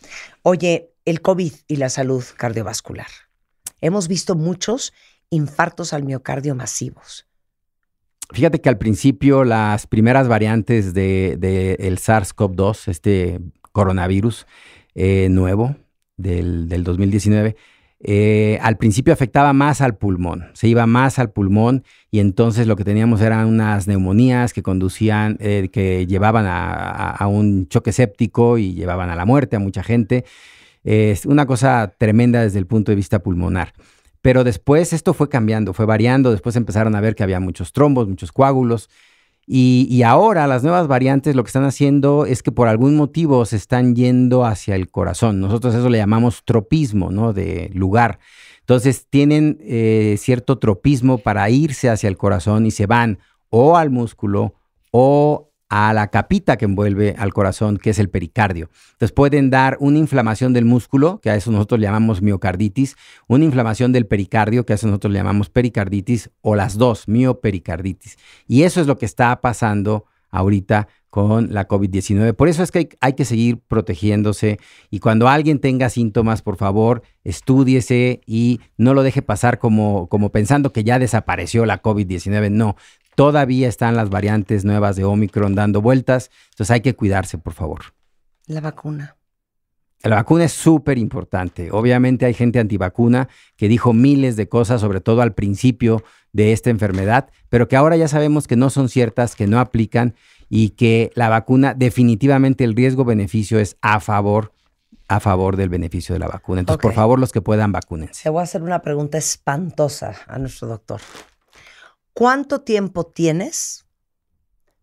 Oye, el COVID y la salud cardiovascular. Hemos visto muchos infartos al miocardio masivos.
Fíjate que al principio las primeras variantes del de, el SARS-CoV-2, este coronavirus eh, nuevo del 2019, eh, al principio afectaba más al pulmón, se iba más al pulmón y entonces lo que teníamos eran unas neumonías que conducían, eh, que llevaban a, un choque séptico y llevaban a la muerte a mucha gente. Es una cosa tremenda desde el punto de vista pulmonar. Pero después esto fue cambiando, fue variando, después empezaron a ver que había muchos trombos, muchos coágulos, y, ahora las nuevas variantes lo que están haciendo es que por algún motivo se están yendo hacia el corazón. Nosotros eso le llamamos tropismo, ¿no? De lugar. Entonces tienen eh, cierto tropismo para irse hacia el corazón y se van o al músculo o a la capita que envuelve al corazón, que es el pericardio. Entonces pueden dar una inflamación del músculo, que a eso nosotros le llamamos miocarditis, una inflamación del pericardio, que a eso nosotros le llamamos pericarditis, o las dos, miopericarditis. Y eso es lo que está pasando ahorita con la COVID-19. Por eso es que hay, que seguir protegiéndose y cuando alguien tenga síntomas, por favor, estúdiese y no lo deje pasar como, como pensando que ya desapareció la COVID-19. No, Todavía están las variantes nuevas de Omicron dando vueltas, entonces hay que cuidarse, por favor.
La vacuna.
La vacuna es súper importante. Obviamente hay gente antivacuna que dijo miles de cosas, sobre todo al principio de esta enfermedad, pero que ahora ya sabemos que no son ciertas, que no aplican y que la vacuna definitivamente el riesgo-beneficio es a favor a favor del beneficio de la vacuna. Entonces, por favor, los que puedan, vacúnense.
Te voy a hacer una pregunta espantosa a nuestro doctor. ¿Cuánto tiempo tienes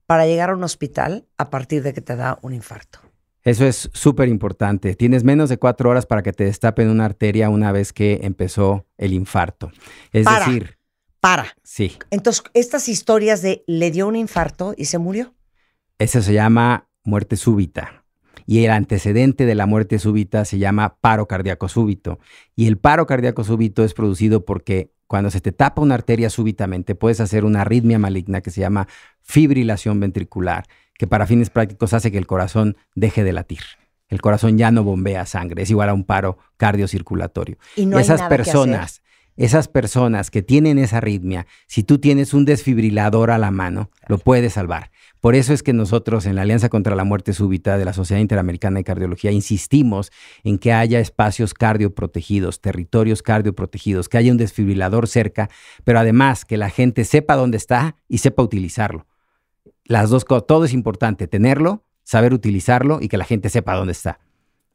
para llegar a un hospital a partir de que te da un infarto?
Eso es súper importante. Tienes menos de cuatro horas para que te destapen una arteria una vez que empezó el infarto. Es decir. Para. Sí.
Entonces, estas historias de le dio un infarto y se murió.
Eso se llama muerte súbita. Y el antecedente de la muerte súbita se llama paro cardíaco súbito. Y el paro cardíaco súbito es producido porque cuando se te tapa una arteria súbitamente, puedes hacer una arritmia maligna que se llama fibrilación ventricular, que para fines prácticos hace que el corazón deje de latir. El corazón ya no bombea sangre, es igual a un paro cardiocirculatorio. Y esas personas, esas personas que tienen esa arritmia, si tú tienes un desfibrilador a la mano, lo puedes salvar. Por eso es que nosotros en la Alianza contra la Muerte Súbita de la Sociedad Interamericana de Cardiología insistimos en que haya espacios cardioprotegidos, territorios cardioprotegidos, que haya un desfibrilador cerca, pero además que la gente sepa dónde está y sepa utilizarlo. Las dos cosas, todo es importante, tenerlo, saber utilizarlo y que la gente sepa dónde está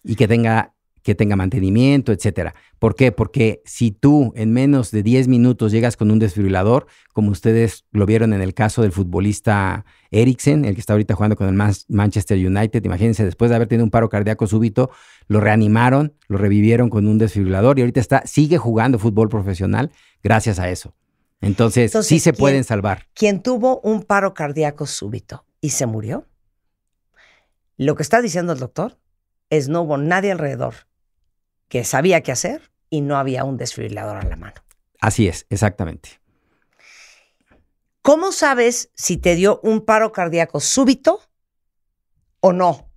y que tenga que tenga mantenimiento, etcétera. ¿Por qué? Porque si tú en menos de 10 minutos llegas con un desfibrilador, como ustedes lo vieron en el caso del futbolista Eriksen, el que está ahorita jugando con el Manchester United, imagínense, después de haber tenido un paro cardíaco súbito, lo reanimaron, lo revivieron con un desfibrilador y ahorita está sigue jugando fútbol profesional gracias a eso. Entonces, sí se pueden salvar.
Quien tuvo un paro cardíaco súbito y se murió, lo que está diciendo el doctor es no hubo nadie alrededor que sabía qué hacer y no había un desfibrilador a la mano.
Así es, exactamente.
¿Cómo sabes si te dio un paro cardíaco súbito o no?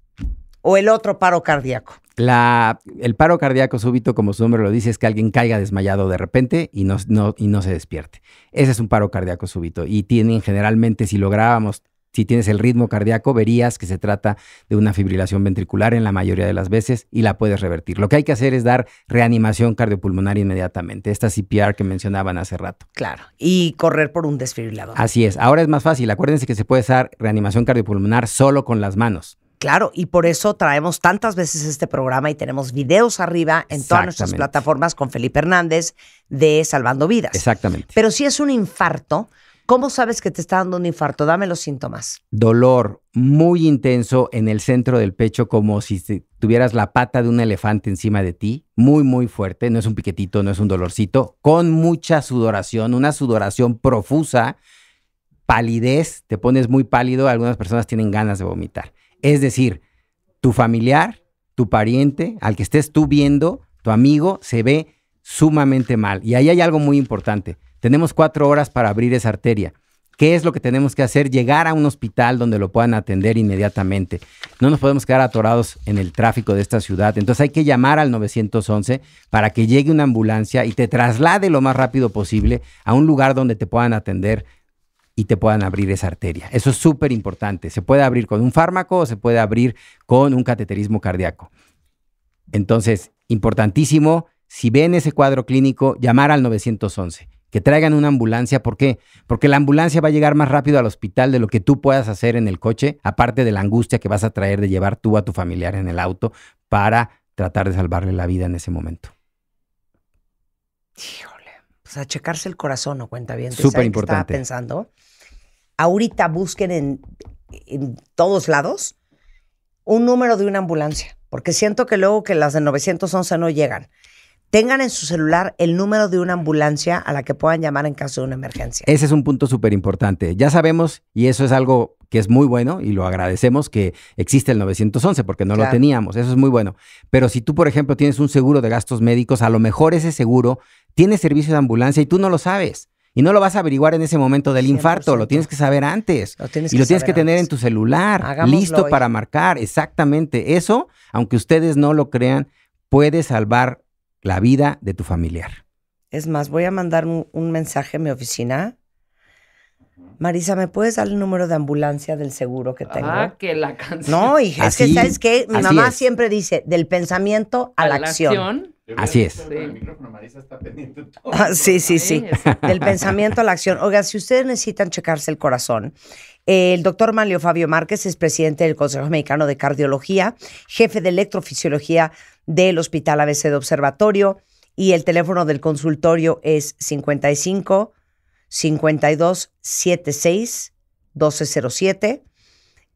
¿O el otro paro cardíaco?
La, el paro cardíaco súbito, como su nombre lo dice, es que alguien caiga desmayado de repente y no, no, y no se despierte. Ese es un paro cardíaco súbito. Y tienen generalmente, si lográbamos si tienes el ritmo cardíaco, verías que se trata de una fibrilación ventricular en la mayoría de las veces y la puedes revertir. Lo que hay que hacer es dar reanimación cardiopulmonar inmediatamente, esta CPR que mencionaban hace rato.
Claro, y correr por un desfibrilador.
Así es, ahora es más fácil. Acuérdense que se puede dar reanimación cardiopulmonar solo con las manos.
Claro, y por eso traemos tantas veces este programa y tenemos videos arriba en todas nuestras plataformas con Felipe Hernández de Salvando Vidas. Exactamente. Pero si es un infarto, ¿Cómo sabes que te está dando un infarto? Dame los síntomas.
Dolor muy intenso en el centro del pecho, como si tuvieras la pata de un elefante encima de ti. Muy, muy fuerte. No es un piquetito, no es un dolorcito. Con mucha sudoración, una sudoración profusa. Palidez, te pones muy pálido. Algunas personas tienen ganas de vomitar. Es decir, tu familiar, tu pariente, al que estés tú viendo, tu amigo, se ve sumamente mal. Y ahí hay algo muy importante. Tenemos cuatro horas para abrir esa arteria. ¿Qué es lo que tenemos que hacer? Llegar a un hospital donde lo puedan atender inmediatamente. No nos podemos quedar atorados en el tráfico de esta ciudad. Entonces hay que llamar al 911 para que llegue una ambulancia y te traslade lo más rápido posible a un lugar donde te puedan atender y te puedan abrir esa arteria. Eso es súper importante. Se puede abrir con un fármaco o se puede abrir con un cateterismo cardíaco. Entonces, importantísimo, si ven ese cuadro clínico, llamar al 911 que traigan una ambulancia. ¿Por qué? Porque la ambulancia va a llegar más rápido al hospital de lo que tú puedas hacer en el coche, aparte de la angustia que vas a traer de llevar tú a tu familiar en el auto para tratar de salvarle la vida en ese momento.
Híjole, pues a checarse el corazón, ¿no cuenta bien? Súper importante. pensando. Ahorita busquen en, en todos lados un número de una ambulancia, porque siento que luego que las de 911 no llegan tengan en su celular el número de una ambulancia a la que puedan llamar en caso de una emergencia.
Ese es un punto súper importante. Ya sabemos, y eso es algo que es muy bueno y lo agradecemos que existe el 911 porque no lo teníamos, eso es muy bueno. Pero si tú, por ejemplo, tienes un seguro de gastos médicos, a lo mejor ese seguro tiene servicio de ambulancia y tú no lo sabes. Y no lo vas a averiguar en ese momento del infarto, lo tienes que saber antes. y lo tienes que tener en tu celular, listo para marcar. Exactamente. Eso, aunque ustedes no lo crean, puede salvar la vida de tu familiar.
Es más, voy a mandar un, mensaje a mi oficina. Marisa, ¿me puedes dar el número de ambulancia del seguro que tengo? Ah, que la canción. No, hija, es que sabes mi mamá siempre dice, del pensamiento a, la, acción.
Así es. Ah, sí. sí, sí, sí. del pensamiento
a la acción. Oiga, si ustedes necesitan checarse el corazón, el doctor Manlio Fabio Márquez es presidente del Consejo Mexicano de Cardiología, jefe de electrofisiología del Hospital ABC de Observatorio y el teléfono del consultorio es 55 52 76 1207.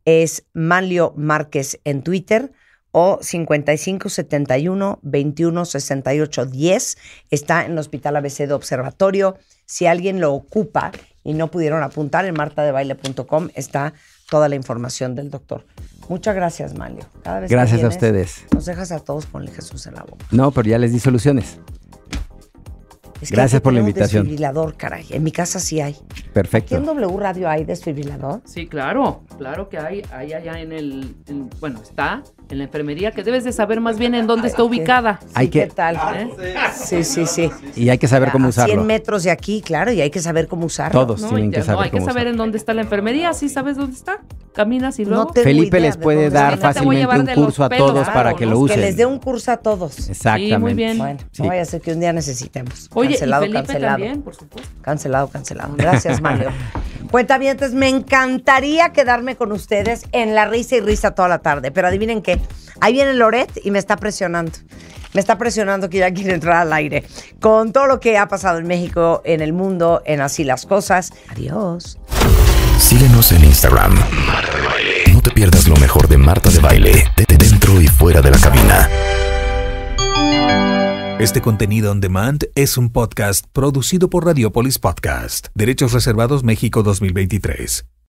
Es Manlio Márquez en Twitter o 55 71 21 68 10. Está en el Hospital ABC de Observatorio. Si alguien lo ocupa y no pudieron apuntar, en martadebaile.com está toda la información del doctor. Muchas gracias, Malio. Cada vez gracias a ustedes. Nos dejas a todos con Jesús en la boca.
No, pero ya les di soluciones. Gracias por la invitación.
Desfibrilador, caray. En mi casa sí hay.
Perfecto. ¿Aquí
en
W Radio hay desfibrilador?
Sí, claro. Claro que hay. Hay allá en el. bueno, está en la enfermería, que debes de saber más bien en dónde está ubicada. hay ¿qué tal? Ah, ¿Eh? Sí, sí, sí.
Y hay que saber cómo usarlo. 100
metros de aquí, claro, y hay que saber cómo usarlo.
Todos tienen que saber no, hay que saber
en dónde está la enfermería, sí sabes dónde está. Caminas y luego... No Felipe les puede dar fácilmente un curso a todos para que ah, lo pues usen. Que les dé
un curso a todos.
Exactamente. muy bien.
Bueno, no vaya
a ser que un día necesitemos. Oye, cancelado, y Felipe cancelado. También, por supuesto. Cancelado, cancelado. Gracias, Mario. entonces me encantaría quedarme con ustedes en la risa y risa toda la tarde, pero adivinen qué ahí viene Loret y me está presionando. Me está presionando que ya quiere entrar al aire. Con todo lo que ha pasado en México, en el mundo, en así las cosas. Adiós.
Síguenos en Instagram. Marta de Baile. No te pierdas lo mejor de Marta de Baile, desde dentro y fuera de la cabina.
Este contenido on demand es un podcast producido por Radiopolis Podcast. Derechos reservados México 2023.